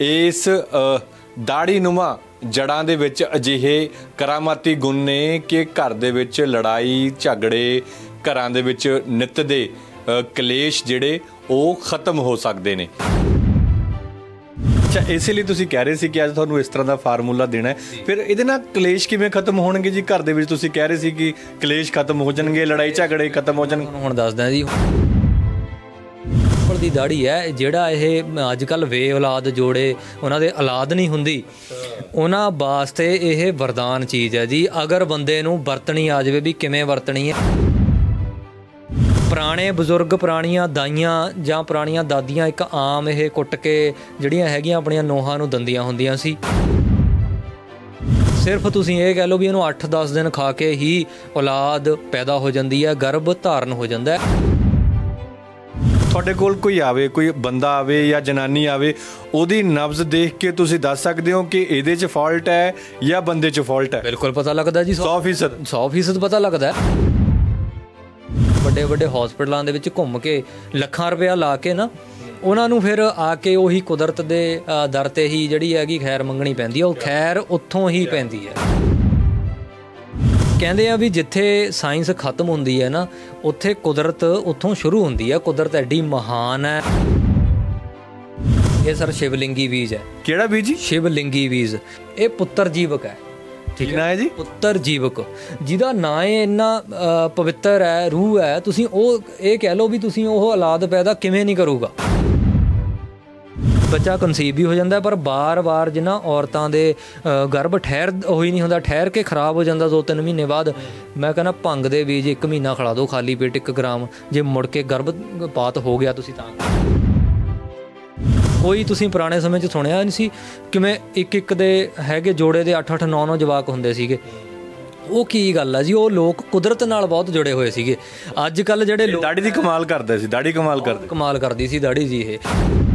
ਇਸ ਨੁਮਾ ਜੜਾਂ ਦੇ ਵਿੱਚ ਅਜਿਹੇ ਕਰਾਮਾਤੀ ਗੁਣ ਨੇ ਕਿ ਘਰ ਦੇ ਵਿੱਚ ਲੜਾਈ ਝਗੜੇ ਘਰਾਂ ਦੇ ਵਿੱਚ ਨਿਤ ਦੇ ਕਲੇਸ਼ ਜਿਹੜੇ ਉਹ ਖਤਮ ਹੋ ਸਕਦੇ ਨੇ ਅੱਛਾ ਇਸੇ ਲਈ ਤੁਸੀਂ ਕਹਿ ਰਹੇ ਸੀ ਕਿ ਅੱਜ ਤੁਹਾਨੂੰ ਇਸ ਤਰ੍ਹਾਂ ਦਾ ਫਾਰਮੂਲਾ ਦੇਣਾ ਹੈ ਫਿਰ ਇਹਦੇ ਨਾਲ ਕਲੇਸ਼ ਕਿਵੇਂ ਖਤਮ ਹੋਣਗੇ ਜੀ ਘਰ ਦੇ ਵਿੱਚ ਤੁਸੀਂ ਕਹਿ ਰਹੇ ਸੀ ਕਿ ਕਲੇਸ਼ ਖਤਮ ਹੋ ਜਾਣਗੇ ਲੜਾਈ ਝਗੜੇ ਖਤਮ ਹੋ ਜਾਣਗੇ ਹੁਣ ਦੱਸਦਾ ਜੀ ਦੀ ਦਾੜੀ ਹੈ ਜਿਹੜਾ ਇਹ ਅੱਜ ਕੱਲ ਵੇ ਔਲਾਦ ਜੋੜੇ ਉਹਨਾਂ ਦੇ ਔਲਾਦ ਨਹੀਂ ਹੁੰਦੀ ਉਹਨਾਂ ਵਾਸਤੇ ਇਹ ਵਰਦਾਨ ਚੀਜ਼ ਹੈ ਜੀ ਅਗਰ ਬੰਦੇ ਨੂੰ ਵਰਤਣੀ ਆ ਜਾਵੇ ਵੀ ਕਿਵੇਂ ਵਰਤਣੀ ਹੈ ਪੁਰਾਣੇ ਬਜ਼ੁਰਗ ਪੁਰਾਣੀਆਂ ਦਾਈਆਂ ਜਾਂ ਪੁਰਾਣੀਆਂ ਦਾਦੀਆਂ ਇੱਕ ਆਮ ਇਹ ਕੁੱਟ ਕੇ ਜਿਹੜੀਆਂ ਹੈਗੀਆਂ ਆਪਣੀਆਂ ਨੋਹਾਂ ਨੂੰ ਦੰਦੀਆਂ ਹੁੰਦੀਆਂ ਸੀ ਸਿਰਫ ਤੁਸੀਂ ਇਹ ਕਹਿ ਲਓ ਵੀ ਇਹਨੂੰ 8-10 ਦਿਨ ਖਾ ਕੇ ਹੀ ਔਲਾਦ ਪੈਦਾ ਹੋ ਜਾਂਦੀ ਹੈ ਗਰਭ ਧਾਰਨ ਹੋ ਜਾਂਦਾ ਹੈ ਤੁਹਾਡੇ ਕੋਲ ਕੋਈ ਆਵੇ ਕੋਈ ਬੰਦਾ ਆਵੇ ਜਾਂ ਜਨਾਨੀ ਆਵੇ ਉਹਦੀ ਨਬਜ਼ ਦੇਖ ਕੇ ਤੁਸੀਂ ਦੱਸ ਸਕਦੇ ਹੋ ਕਿ ਇਹਦੇ 'ਚ ਫਾਲਟ ਹੈ ਜਾਂ ਬੰਦੇ 'ਚ ਫਾਲਟ ਹੈ ਬਿਲਕੁਲ ਪਤਾ ਲੱਗਦਾ ਜੀ 100% 100% ਪਤਾ ਲੱਗਦਾ ਵੱਡੇ ਵੱਡੇ ਹਸਪੀਟਲਾਂ ਦੇ ਵਿੱਚ ਘੁੰਮ ਕੇ ਲੱਖਾਂ ਰੁਪਏ ਲਾ ਕੇ ਨਾ ਉਹਨਾਂ ਨੂੰ ਫਿਰ ਆ ਕੇ ਉਹੀ ਕੁਦਰਤ ਦੇ ਦਰ ਤੇ ਹੀ ਜਿਹੜੀ ਹੈਗੀ ਖੈਰ ਮੰਗਣੀ ਪੈਂਦੀ ਹੈ ਉਹ ਖੈਰ ਉੱਥੋਂ ਹੀ ਪੈਂਦੀ ਹੈ ਕਹਿੰਦੇ ਆ ਵੀ ਜਿੱਥੇ ਸਾਇੰਸ ਖਤਮ ਹੁੰਦੀ ਹੈ ਨਾ ਉੱਥੇ ਕੁਦਰਤ ਉੱਥੋਂ ਸ਼ੁਰੂ ਹੁੰਦੀ ਹੈ ਕੁਦਰਤ ਐਡੀ ਮਹਾਨ ਹੈ ਇਹ ਸਰ ਸ਼ਿਵਲਿੰਗੀ ਬੀਜ ਹੈ ਕਿਹੜਾ ਬੀਜ ਜੀ ਸ਼ਿਵਲਿੰਗੀ ਬੀਜ ਇਹ ਪੁੱਤਰ ਜੀਵਕ ਹੈ ਠੀਕ ਹੈ ਜੀ ਪੁੱਤਰ ਜੀਵਕ ਜਿਹਦਾ ਨਾਂ ਹੈ ਇੰਨਾ ਪਵਿੱਤਰ ਹੈ ਰੂਹ ਹੈ ਤੁਸੀਂ ਉਹ ਇਹ ਕਹਿ ਲਓ ਵੀ ਤੁਸੀਂ ਉਹ ਔਲਾਦ ਪੈਦਾ ਕਿਵੇਂ ਨਹੀਂ ਕਰੋਗਾ ਬੱਚਾ ਕਨਸੀਵ ਵੀ ਹੋ ਜਾਂਦਾ ਪਰ ਬਾਰ-ਬਾਰ ਜਿੰਨਾ ਔਰਤਾਂ ਦੇ ਗਰਭ ਠਹਿਰ ਹੋਈ ਨਹੀਂ ਹੁੰਦਾ ਠਹਿਰ ਕੇ ਖਰਾਬ ਹੋ ਜਾਂਦਾ 2-3 ਮਹੀਨੇ ਬਾਅਦ ਮੈਂ ਕਹਿੰਦਾ ਭੰਗ ਦੇ ਬੀਜ 1 ਮਹੀਨਾ ਖਿਲਾ ਦਿਓ ਖਾਲੀ ਪੇਟ 1 ਗ੍ਰਾਮ ਜੇ ਮੁੜ ਕੇ ਗਰਭਪਾਤ ਹੋ ਗਿਆ ਤੁਸੀਂ ਤਾਂ ਕੋਈ ਤੁਸੀਂ ਪੁਰਾਣੇ ਸਮੇਂ 'ਚ ਸੁਣਿਆ ਨਹੀਂ ਸੀ ਕਿਵੇਂ ਇੱਕ ਇੱਕ ਦੇ ਹੈਗੇ ਜੋੜੇ ਦੇ 8-8 9-9 ਜਵਾਕ ਹੁੰਦੇ ਸੀਗੇ ਉਹ ਕੀ ਗੱਲ ਆ ਜੀ ਉਹ ਲੋਕ ਕੁਦਰਤ ਨਾਲ ਬਹੁਤ ਜੁੜੇ ਹੋਏ ਸੀਗੇ ਅੱਜ ਕੱਲ ਜਿਹੜੇ ਲੋਕ ਦਾੜੀ ਦੀ ਕਮਾਲ ਕਰਦੇ ਸੀ ਦਾੜੀ ਕਮਾਲ ਕਰਦੇ ਕਮਾਲ ਕਰਦੀ ਸੀ ਦਾੜੀ ਜੀ ਇਹ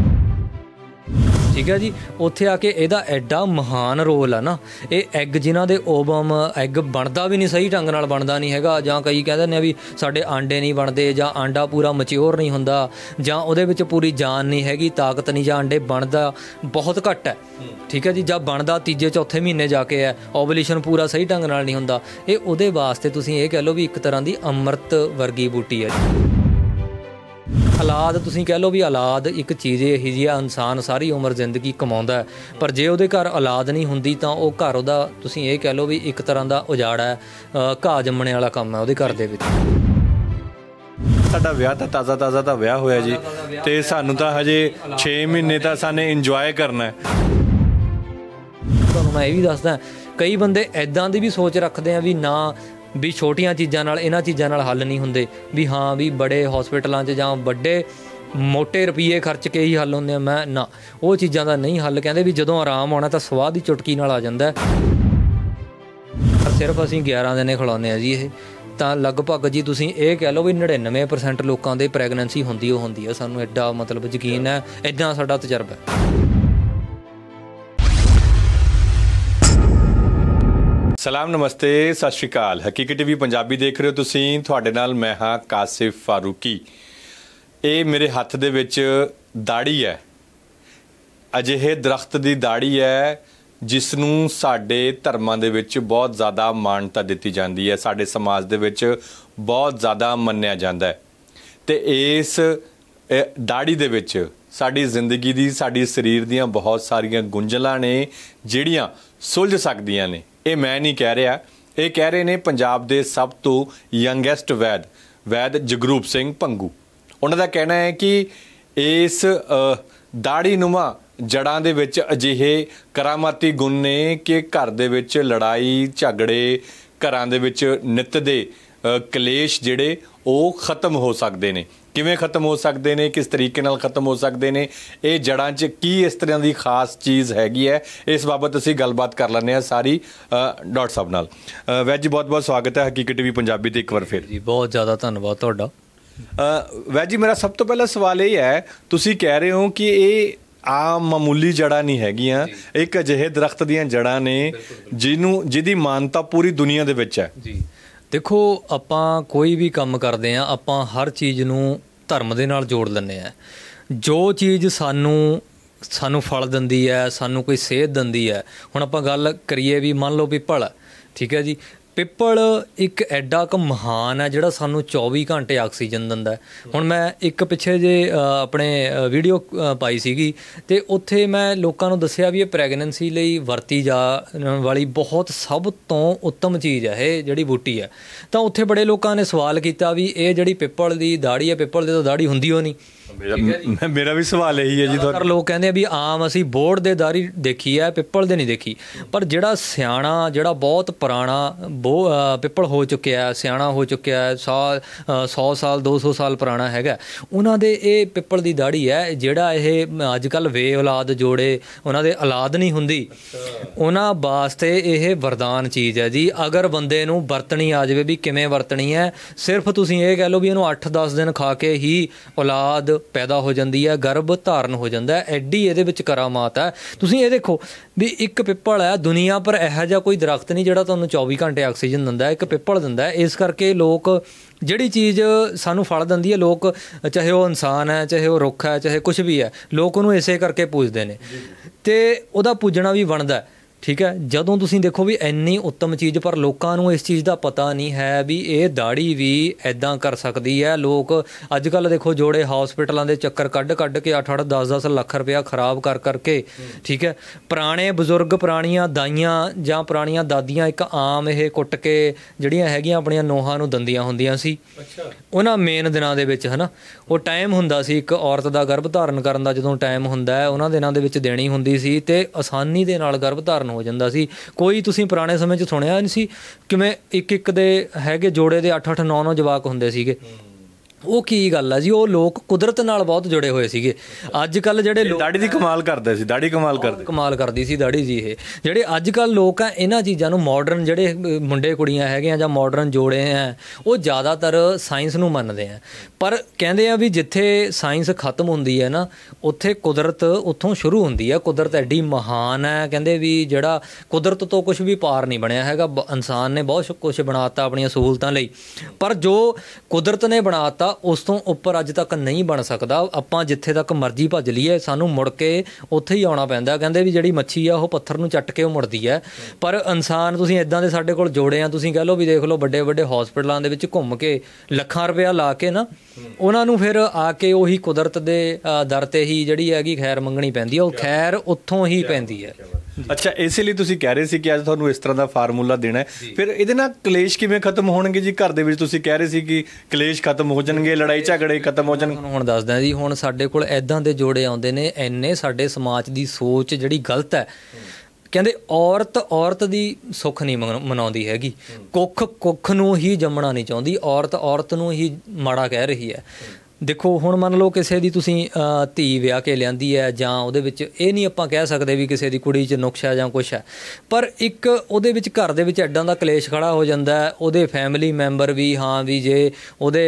ਠੀਕ ਹੈ ਜੀ ਉੱਥੇ ਆ ਕੇ ਇਹਦਾ ਐਡਾ ਮਹਾਨ ਰੋਲ ਆ ਨਾ ਇਹ ਐਗ ਜਿਨ੍ਹਾਂ ਦੇ ਓਬਮ ਐਗ ਬਣਦਾ ਵੀ ਨਹੀਂ ਸਹੀ ਢੰਗ ਨਾਲ ਬਣਦਾ ਨਹੀਂ ਹੈਗਾ ਜਾਂ ਕਈ ਕਹਿੰਦੇ ਨੇ ਵੀ ਸਾਡੇ ਆਂਡੇ ਨਹੀਂ ਬਣਦੇ ਜਾਂ ਆਂਡਾ ਪੂਰਾ ਮੈਚਿਓਰ ਨਹੀਂ ਹੁੰਦਾ ਜਾਂ ਉਹਦੇ ਵਿੱਚ ਪੂਰੀ ਜਾਨ ਨਹੀਂ ਹੈਗੀ ਤਾਕਤ ਨਹੀਂ ਜਾਂ ਆਂਡੇ ਬਣਦਾ ਬਹੁਤ ਘੱਟ ਹੈ ਠੀਕ ਹੈ ਜੀ ਜਾਂ ਬਣਦਾ ਤੀਜੇ ਚੌਥੇ ਮਹੀਨੇ ਜਾ ਕੇ ਹੈ ਓਵੂਲੇਸ਼ਨ ਪੂਰਾ ਸਹੀ ਢੰਗ ਨਾਲ ਨਹੀਂ ਹੁੰਦਾ ਇਹ ਉਹਦੇ ਵਾਸਤੇ ਤੁਸੀਂ ਇਹ ਕਹਿ ਲਓ ਵੀ ਇੱਕ ਤਰ੍ਹਾਂ ਦੀ ਅੰਮ੍ਰਿਤ ਵਰਗੀ ਬੂਟੀ ਹੈ ਜੀ ਹਾਲਾਤ ਤੁਸੀਂ ਕਹਿ ਲਓ ਵੀ ਹਾਲਾਤ ਇੱਕ ਚੀਜ਼ ਇਹੀ ਜੀ ਆ ਇਨਸਾਨ ਸਾਰੀ ਉਮਰ ਜ਼ਿੰਦਗੀ ਕਮਾਉਂਦਾ ਪਰ ਜੇ ਉਹਦੇ ਘਰ ਔਲਾਦ ਨਹੀਂ ਹੁੰਦੀ ਤਾਂ ਉਹ ਘਰ ਉਹਦਾ ਤੁਸੀਂ ਇਹ ਕਹਿ ਲਓ ਵੀ ਇੱਕ ਤਰ੍ਹਾਂ ਦਾ ਉਜਾੜਾ ਹੈ ਘਾਹ ਜੰਮਣ ਵਾਲਾ ਕੰਮ ਹੈ ਉਹਦੇ ਘਰ ਦੇ ਵਿੱਚ ਸਾਡਾ ਵਿਆਹ ਤਾਂ ਤਾਜ਼ਾ ਤਾਜ਼ਾ ਤਾਂ ਵਿਆਹ ਹੋਇਆ ਜੀ ਤੇ ਸਾਨੂੰ ਤਾਂ ਹਜੇ 6 ਮਹੀਨੇ ਤਾਂ ਸਾਨੇ ਇੰਜੋਏ ਕਰਨਾ ਹੈ ਤੁਹਾਨੂੰ ਮੈਂ ਇਹ ਵੀ ਦੱਸਦਾ ਕਈ ਬੰਦੇ ਐਦਾਂ ਦੀ ਵੀ ਸੋਚ ਰੱਖਦੇ ਆ ਵੀ ਨਾ ਵੀ ਛੋਟੀਆਂ ਚੀਜ਼ਾਂ ਨਾਲ ਇਹਨਾਂ ਚੀਜ਼ਾਂ ਨਾਲ ਹੱਲ ਨਹੀਂ ਹੁੰਦੇ ਵੀ ਹਾਂ ਵੀ ਬੜੇ ਹਸਪੀਟਲਾਂ 'ਚ ਜਾਂ ਵੱਡੇ ਮੋٹے ਰੁਪਏ ਖਰਚ ਕੇ ਹੀ ਹੱਲ ਹੁੰਦੇ ਆ ਮੈਂ ਨਾ ਉਹ ਚੀਜ਼ਾਂ ਦਾ ਨਹੀਂ ਹੱਲ ਕਹਿੰਦੇ ਵੀ ਜਦੋਂ ਆਰਾਮ ਆਉਣਾ ਤਾਂ ਸਵਾਦ ਦੀ ਚੁਟਕੀ ਨਾਲ ਆ ਜਾਂਦਾ ਸਿਰਫ ਅਸੀਂ 11 ਦਿਨੇ ਖਲਾਉਂਦੇ ਆ ਜੀ ਇਹ ਤਾਂ ਲਗਭਗ ਜੀ ਤੁਸੀਂ ਇਹ ਕਹਿ ਲਓ ਵੀ 99% ਲੋਕਾਂ ਦੇ ਪ੍ਰੈਗਨੈਂਸੀ ਹੁੰਦੀ ਉਹ ਹੁੰਦੀ ਆ ਸਾਨੂੰ ਐਡਾ ਮਤਲਬ ਯਕੀਨ ਹੈ ਐਦਾਂ ਸਾਡਾ ਤਜਰਬਾ ਹੈ ਸਲਾਮ ਨਮਸਤੇ ਸਤਿ ਸ਼੍ਰੀ ਅਕਾਲ ਹਕੀਕਤ ਟੀਵੀ ਪੰਜਾਬੀ ਦੇਖ ਰਹੇ ਹੋ ਤੁਸੀਂ ਤੁਹਾਡੇ ਨਾਲ ਮੈਂ ਹਾਂ ਕਾਸਿਫ ਫਾਰੂਕੀ ਇਹ ਮੇਰੇ ਹੱਥ ਦੇ ਵਿੱਚ ਦਾੜੀ ਹੈ ਅਜਿਹੇ ਦਰਖਤ ਦੀ ਦਾੜੀ ਹੈ ਜਿਸ ਨੂੰ ਸਾਡੇ ਧਰਮਾਂ ਦੇ ਵਿੱਚ ਬਹੁਤ ਜ਼ਿਆਦਾ ਮਾਨਤਾ ਦਿੱਤੀ ਜਾਂਦੀ ਹੈ ਸਾਡੇ ਸਮਾਜ ਦੇ ਵਿੱਚ ਬਹੁਤ ਜ਼ਿਆਦਾ ਮੰਨਿਆ ਜਾਂਦਾ ਹੈ ਤੇ ਇਸ ਦਾੜੀ ਦੇ ਵਿੱਚ ਸਾਡੀ ਜ਼ਿੰਦਗੀ ਦੀ ਸਾਡੀ ਸਰੀਰ ਦੀਆਂ ਬਹੁਤ ਸਾਰੀਆਂ ਗੁੰਝਲਾਂ ਨੇ ਜਿਹੜੀਆਂ ਸੁਲਝ ਸਕਦੀਆਂ ਨੇ ਇਹ ਮੈਂ ਨਹੀਂ ਕਹਿ ਰਿਹਾ ਇਹ ਕਹਿ ਰਹੇ ਨੇ ਪੰਜਾਬ ਦੇ ਸਭ ਤੋਂ ਯੰਗੇਸਟ ਵੈਦ ਵੈਦ ਜਗਰੂਪ ਸਿੰਘ ਪੰਗੂ ਉਹਨਾਂ ਦਾ ਕਹਿਣਾ ਹੈ ਕਿ ਇਸ ਦਾੜੀ ਨੁਮਾ ਜੜਾਂ ਦੇ ਵਿੱਚ ਅਜਿਹੇ ਕਰਾਮਾਤੀ ਗੁਣ ਨੇ ਕਿ ਘਰ ਦੇ ਵਿੱਚ ਲੜਾਈ ਝਗੜੇ ਘਰਾਂ ਦੇ ਵਿੱਚ ਨਿਤ ਦੇ ਕਲੇਸ਼ ਜਿਹੜੇ ਉਹ ਖਤਮ ਹੋ ਸਕਦੇ ਨੇ ਕਿਵੇਂ ਖਤਮ ਹੋ ਸਕਦੇ ਨੇ ਕਿਸ ਤਰੀਕੇ ਨਾਲ ਖਤਮ ਹੋ ਸਕਦੇ ਨੇ ਇਹ ਜੜਾਂ 'ਚ ਕੀ ਇਸ ਤਰ੍ਹਾਂ ਦੀ ਖਾਸ ਚੀਜ਼ ਹੈਗੀ ਹੈ ਇਸ ਬਾਬਤ ਅਸੀਂ ਗੱਲਬਾਤ ਕਰ ਲੈਂਦੇ ਆ ਸਾਰੀ ਡਾਟ ਸਾਹਿਬ ਨਾਲ ਵੈਜ ਜੀ ਬਹੁਤ ਬਹੁਤ ਸਵਾਗਤ ਹੈ ਹਕੀਕਤ ਵੀ ਪੰਜਾਬੀ ਤੇ ਇੱਕ ਵਾਰ ਫਿਰ ਜੀ ਬਹੁਤ ਜ਼ਿਆਦਾ ਧੰਨਵਾਦ ਤੁਹਾਡਾ ਵੈਜ ਜੀ ਮੇਰਾ ਸਭ ਤੋਂ ਪਹਿਲਾ ਸਵਾਲ ਇਹ ਹੈ ਤੁਸੀਂ ਕਹਿ ਰਹੇ ਹੋ ਕਿ ਇਹ ਆ ਮਾਮੂਲੀ ਜੜਾ ਨਹੀਂ ਹੈਗੀਆਂ ਇੱਕ ਅਜਿਹੇ ਦਰਖਤ ਦੀਆਂ ਜੜਾਂ ਨੇ ਜਿਹਨੂੰ ਜਿਹਦੀ ਮਾਨਤਾ ਪੂਰੀ ਦੁਨੀਆ ਦੇ ਵਿੱਚ ਹੈ ਜੀ ਦੇਖੋ ਆਪਾਂ ਕੋਈ ਵੀ ਕੰਮ ਕਰਦੇ ਆ ਆਪਾਂ ਹਰ ਚੀਜ਼ ਨੂੰ ਧਰਮ ਦੇ ਨਾਲ ਜੋੜ ਲੈਂਦੇ ਆ ਜੋ ਚੀਜ਼ ਸਾਨੂੰ ਸਾਨੂੰ ਫਲ ਦਿੰਦੀ ਹੈ ਸਾਨੂੰ ਕੋਈ ਸੇਧ ਦਿੰਦੀ ਹੈ ਹੁਣ ਆਪਾਂ ਗੱਲ ਕਰੀਏ ਵੀ ਮੰਨ ਲਓ ਵੀ ਭਲ ਠੀਕ ਹੈ ਜੀ ਪਿੱਪਲ ਇੱਕ ਐਡਾ ਕੁ ਮਹਾਨ ਹੈ ਜਿਹੜਾ ਸਾਨੂੰ 24 ਘੰਟੇ ਆਕਸੀਜਨ ਦਿੰਦਾ ਹੁਣ ਮੈਂ ਇੱਕ ਪਿੱਛੇ ਜੇ ਆਪਣੇ ਵੀਡੀਓ ਪਾਈ ਸੀਗੀ ਤੇ ਉੱਥੇ ਮੈਂ ਲੋਕਾਂ ਨੂੰ ਦੱਸਿਆ ਵੀ ਇਹ ਪ੍ਰੈਗਨੈਂਸੀ ਲਈ ਵਰਤੀ ਜਾ ਵਾਲੀ ਬਹੁਤ ਸਭ ਤੋਂ ਉੱਤਮ ਚੀਜ਼ ਹੈ ਇਹ ਜਿਹੜੀ ਬੂਟੀ ਹੈ ਤਾਂ ਉੱਥੇ ਬੜੇ ਲੋਕਾਂ ਨੇ ਸਵਾਲ ਕੀਤਾ ਵੀ ਇਹ ਜਿਹੜੀ ਪਿੱਪਲ ਦੀ ਦਾੜੀ ਹੈ ਪਿੱਪਲ ਦੇ ਤਾਂ ਦਾੜੀ ਹੁੰਦੀ ਹੋ ਨਹੀਂ ਮੇਰਾ ਮੇਰਾ ਵੀ ਸਵਾਲ ਇਹੀ ਹੈ ਜੀ ਤੁਹਾਨੂੰ ਲੋਕ ਕਹਿੰਦੇ ਆ ਵੀ ਆਮ ਅਸੀਂ ਬੋਰਡ ਦੇ ਦਾੜੀ ਦੇਖੀ ਹੈ ਪਿੱਪਲ ਦੇ ਨਹੀਂ ਦੇਖੀ ਪਰ ਜਿਹੜਾ ਸਿਆਣਾ ਜਿਹੜਾ ਬਹੁਤ ਪੁਰਾਣਾ ਬਹੁ ਪਿੱਪਲ ਹੋ ਚੁੱਕਿਆ ਸਿਆਣਾ ਹੋ ਚੁੱਕਿਆ ਸਾਲ 100 ਸਾਲ 200 ਸਾਲ ਪੁਰਾਣਾ ਹੈਗਾ ਉਹਨਾਂ ਦੇ ਇਹ ਪਿੱਪਲ ਦੀ ਦਾੜੀ ਹੈ ਜਿਹੜਾ ਇਹ ਅੱਜ ਕੱਲ ਵੇ ਔਲਾਦ ਜੋੜੇ ਉਹਨਾਂ ਦੇ ਔਲਾਦ ਨਹੀਂ ਹੁੰਦੀ ਉਹਨਾਂ ਵਾਸਤੇ ਇਹ ਵਰਦਾਨ ਚੀਜ਼ ਹੈ ਜੀ ਅਗਰ ਬੰਦੇ ਨੂੰ ਵਰਤਣੀ ਆ ਜਾਵੇ ਵੀ ਕਿਵੇਂ ਵਰਤਣੀ ਹੈ ਸਿਰਫ ਤੁਸੀਂ ਇਹ ਕਹਿ ਲਓ ਵੀ ਇਹਨੂੰ 8-10 ਦਿਨ ਖਾ ਕੇ ਹੀ ਔਲਾਦ ਪੈਦਾ ਹੋ ਜਾਂਦੀ ਹੈ ਗਰਭ ਧਾਰਨ ਹੋ ਜਾਂਦਾ ਹੈ ਐਡੀ ਇਹਦੇ ਵਿੱਚ ਕਰਾਮਾਤ ਹੈ ਤੁਸੀਂ ਇਹ ਦੇਖੋ ਵੀ ਇੱਕ ਪਿੱਪਲ ਹੈ ਦੁਨੀਆ ਪਰ ਇਹੋ ਜਿਹਾ ਕੋਈ ਦਰਖਤ ਨਹੀਂ ਜਿਹੜਾ ਤੁਹਾਨੂੰ 24 ਘੰਟੇ ਆਕਸੀਜਨ ਦਿੰਦਾ ਇੱਕ ਪਿੱਪਲ ਦਿੰਦਾ ਇਸ ਕਰਕੇ ਲੋਕ ਜਿਹੜੀ ਚੀਜ਼ ਸਾਨੂੰ ਫਲ ਦਿੰਦੀ ਹੈ ਲੋਕ ਚਾਹੇ ਉਹ ਇਨਸਾਨ ਹੈ ਚਾਹੇ ਉਹ ਰੁੱਖ ਹੈ ਚਾਹੇ ਕੁਝ ਵੀ ਹੈ ਲੋਕ ਉਹਨੂੰ ਇਸੇ ਕਰਕੇ ਪੂਜਦੇ ਨੇ ਤੇ ਉਹਦਾ ਪੂਜਣਾ ਵੀ ਬਣਦਾ ਠੀਕ ਹੈ ਜਦੋਂ ਤੁਸੀਂ ਦੇਖੋ ਵੀ ਇੰਨੀ ਉੱਤਮ ਚੀਜ਼ ਪਰ ਲੋਕਾਂ ਨੂੰ ਇਸ ਚੀਜ਼ ਦਾ ਪਤਾ ਨਹੀਂ ਹੈ ਵੀ ਇਹ ਦਾੜੀ ਵੀ ਐਦਾਂ ਕਰ ਸਕਦੀ ਹੈ ਲੋਕ ਅੱਜ ਕੱਲ ਦੇਖੋ ਜੋੜੇ ਹਸਪੀਟਲਾਂ ਦੇ ਚੱਕਰ ਕੱਢ ਕੱਢ ਕੇ 8-8 10-10 ਲੱਖ ਰੁਪਏ ਖਰਾਬ ਕਰ ਕਰਕੇ ਠੀਕ ਹੈ ਪੁਰਾਣੇ ਬਜ਼ੁਰਗ ਪੁਰਾਣੀਆਂ ਦਾਈਆਂ ਜਾਂ ਪੁਰਾਣੀਆਂ ਦਾਦੀਆਂ ਇੱਕ ਆਮ ਇਹ ਕੁੱਟ ਕੇ ਜਿਹੜੀਆਂ ਹੈਗੀਆਂ ਆਪਣੀਆਂ ਨੋਹਾਂ ਨੂੰ ਦੰਦੀਆਂ ਹੁੰਦੀਆਂ ਸੀ ਅੱਛਾ ਉਹਨਾਂ ਮੇਨ ਦਿਨਾਂ ਦੇ ਵਿੱਚ ਹਨਾ ਉਹ ਟਾਈਮ ਹੁੰਦਾ ਸੀ ਇੱਕ ਔਰਤ ਦਾ ਗਰਭ ਧਾਰਨ ਕਰਨ ਦਾ ਜਦੋਂ ਟਾਈਮ ਹੁੰਦਾ ਹੈ ਉਹਨਾਂ ਦਿਨਾਂ ਦੇ ਵਿੱਚ ਦੇਣੀ ਹੁੰਦੀ ਸੀ ਤੇ ਆਸਾਨੀ ਦੇ ਨਾਲ ਗਰਭ ਧਾਰਨ ਹੋ ਜਾਂਦਾ ਸੀ ਕੋਈ ਤੁਸੀਂ ਪੁਰਾਣੇ ਸਮੇਂ 'ਚ ਸੁਣਿਆ ਨਹੀਂ ਸੀ ਕਿਵੇਂ ਇੱਕ ਇੱਕ ਦੇ ਹੈਗੇ ਜੋੜੇ ਦੇ 8 8 9 9 ਜਵਾਕ ਹੁੰਦੇ ਸੀਗੇ ਉਹ ਕੀ ਗੱਲ ਆ ਜੀ ਉਹ ਲੋਕ ਕੁਦਰਤ ਨਾਲ ਬਹੁਤ ਜੁੜੇ ਹੋਏ ਸੀਗੇ ਅੱਜ ਕੱਲ ਜਿਹੜੇ ਲੋਕ ਦਾੜੀ ਦੀ ਕਮਾਲ ਕਰਦੇ ਸੀ ਦਾੜੀ ਕਮਾਲ ਕਰਦੇ ਕਮਾਲ ਕਰਦੀ ਸੀ ਦਾੜੀ ਜੀ ਇਹ ਜਿਹੜੇ ਅੱਜ ਕੱਲ ਲੋਕ ਆ ਇਹਨਾਂ ਚੀਜ਼ਾਂ ਨੂੰ ਮਾਡਰਨ ਜਿਹੜੇ ਮੁੰਡੇ ਕੁੜੀਆਂ ਹੈਗੇ ਆ ਜਾਂ ਮਾਡਰਨ ਜੋੜੇ ਆ ਉਹ ਜ਼ਿਆਦਾਤਰ ਸਾਇੰਸ ਨੂੰ ਮੰਨਦੇ ਆ ਪਰ ਕਹਿੰਦੇ ਆ ਵੀ ਜਿੱਥੇ ਸਾਇੰਸ ਖਤਮ ਹੁੰਦੀ ਹੈ ਨਾ ਉੱਥੇ ਕੁਦਰਤ ਉੱਥੋਂ ਸ਼ੁਰੂ ਹੁੰਦੀ ਹੈ ਕੁਦਰਤ ਐਡੀ ਮਹਾਨ ਹੈ ਕਹਿੰਦੇ ਵੀ ਜਿਹੜਾ ਕੁਦਰਤ ਤੋਂ ਕੁਝ ਵੀ ਪਾਰ ਨਹੀਂ ਬਣਿਆ ਹੈਗਾ ਇਨਸਾਨ ਨੇ ਬਹੁਤ ਕੁਝ ਬਣਾਤਾ ਆਪਣੀਆਂ ਸਹੂਲਤਾਂ ਲਈ ਪਰ ਜੋ ਕੁਦਰਤ ਨੇ ਬਣਾਤਾ ਉਸ ਤੋਂ ਉੱਪਰ ਅੱਜ ਤੱਕ ਨਹੀਂ ਬਣ ਸਕਦਾ ਆਪਾਂ ਜਿੱਥੇ ਤੱਕ ਮਰਜ਼ੀ ਭੱਜ ਲਈਏ ਸਾਨੂੰ ਮੁੜ ਕੇ ਉੱਥੇ ਹੀ ਆਉਣਾ ਪੈਂਦਾ ਕਹਿੰਦੇ ਵੀ ਜਿਹੜੀ ਮੱਛੀ ਆ ਉਹ ਪੱਥਰ ਨੂੰ ਚੱਟ ਕੇ ਉਹ ਮੁੜਦੀ ਹੈ ਪਰ ਇਨਸਾਨ ਤੁਸੀਂ ਇਦਾਂ ਦੇ ਸਾਡੇ ਕੋਲ ਜੋੜੇ ਆ ਤੁਸੀਂ ਕਹਿ ਲਓ ਵੀ ਦੇਖ ਲਓ ਵੱਡੇ ਵੱਡੇ ਹਸਪੀਟਲਾਂ ਦੇ ਵਿੱਚ ਘੁੰਮ ਕੇ ਲੱਖਾਂ ਰੁਪਏ ਲਾ ਕੇ ਨਾ ਉਹਨਾਂ ਨੂੰ ਫਿਰ ਆ ਕੇ ਉਹੀ ਕੁਦਰਤ ਦੇ ਦਰ ਤੇ ਹੀ ਜਿਹੜੀ ਹੈਗੀ ਖੈਰ ਮੰਗਣੀ ਪੈਂਦੀ ਆ ਉਹ ਖੈਰ ਉੱਥੋਂ ਹੀ ਪੈਂਦੀ ਹੈ ਅੱਛਾ ਇਸੇ ਲਈ ਤੁਸੀਂ ਕਹਿ ਰਹੇ ਸੀ ਕਿ ਅੱਜ ਤੁਹਾਨੂੰ ਇਸ ਤਰ੍ਹਾਂ ਦਾ ਫਾਰਮੂਲਾ ਦੇਣਾ ਹੈ ਫਿਰ ਇਹਦੇ ਨਾਲ ਕਲੇਸ਼ ਕਿਵੇਂ ਖਤਮ ਹੋਣਗੇ ਜੀ ਘਰ ਦੇ ਵਿੱਚ ਤੁਸੀਂ ਕਹਿ ਰਹੇ ਸੀ ਕਿ ਕਲੇਸ਼ ਖਤਮ ਹੋ ਜਾਣਗੇ ਲੜਾਈ ਝਗੜੇ ਖਤਮ ਹੋ ਜਾਣਗੇ ਹੁਣ ਦੱਸਦਾ ਜੀ ਹੁਣ ਸਾਡੇ ਕੋਲ ਐਦਾਂ ਦੇ ਜੋੜੇ ਆਉਂਦੇ ਨੇ ਐਨੇ ਸਾਡੇ ਸਮਾਜ ਦੀ ਸੋਚ ਜਿਹੜੀ ਗਲਤ ਹੈ ਕਹਿੰਦੇ ਔਰਤ ਔਰਤ ਦੀ ਸੁੱਖ ਨਹੀਂ ਮਨਾਉਂਦੀ ਹੈਗੀ ਕੁੱਖ ਕੁੱਖ ਨੂੰ ਹੀ ਜੰਮਣਾ ਨਹੀਂ ਚਾਹੁੰਦੀ ਔਰਤ ਔਰਤ ਨੂੰ ਹੀ ਮਾੜਾ ਕਹਿ ਰਹੀ ਹੈ ਦੇਖੋ ਹੁਣ ਮੰਨ ਲਓ ਕਿਸੇ ਦੀ ਤੁਸੀਂ ਧੀ ਵਿਆਹ ਕੇ ਲਿਆਂਦੀ ਹੈ ਜਾਂ ਉਹਦੇ ਵਿੱਚ ਇਹ ਨਹੀਂ ਆਪਾਂ ਕਹਿ ਸਕਦੇ ਵੀ ਕਿਸੇ ਦੀ ਕੁੜੀ 'ਚ ਨੁਕਸ਼ਾ ਜਾਂ ਕੁਛ ਹੈ ਪਰ ਇੱਕ ਉਹਦੇ ਵਿੱਚ ਘਰ ਦੇ ਵਿੱਚ ਐਡਾਂ ਦਾ ਕਲੇਸ਼ ਖੜਾ ਹੋ ਜਾਂਦਾ ਹੈ ਉਹਦੇ ਫੈਮਿਲੀ ਮੈਂਬਰ ਵੀ ਹਾਂ ਵੀ ਜੇ ਉਹਦੇ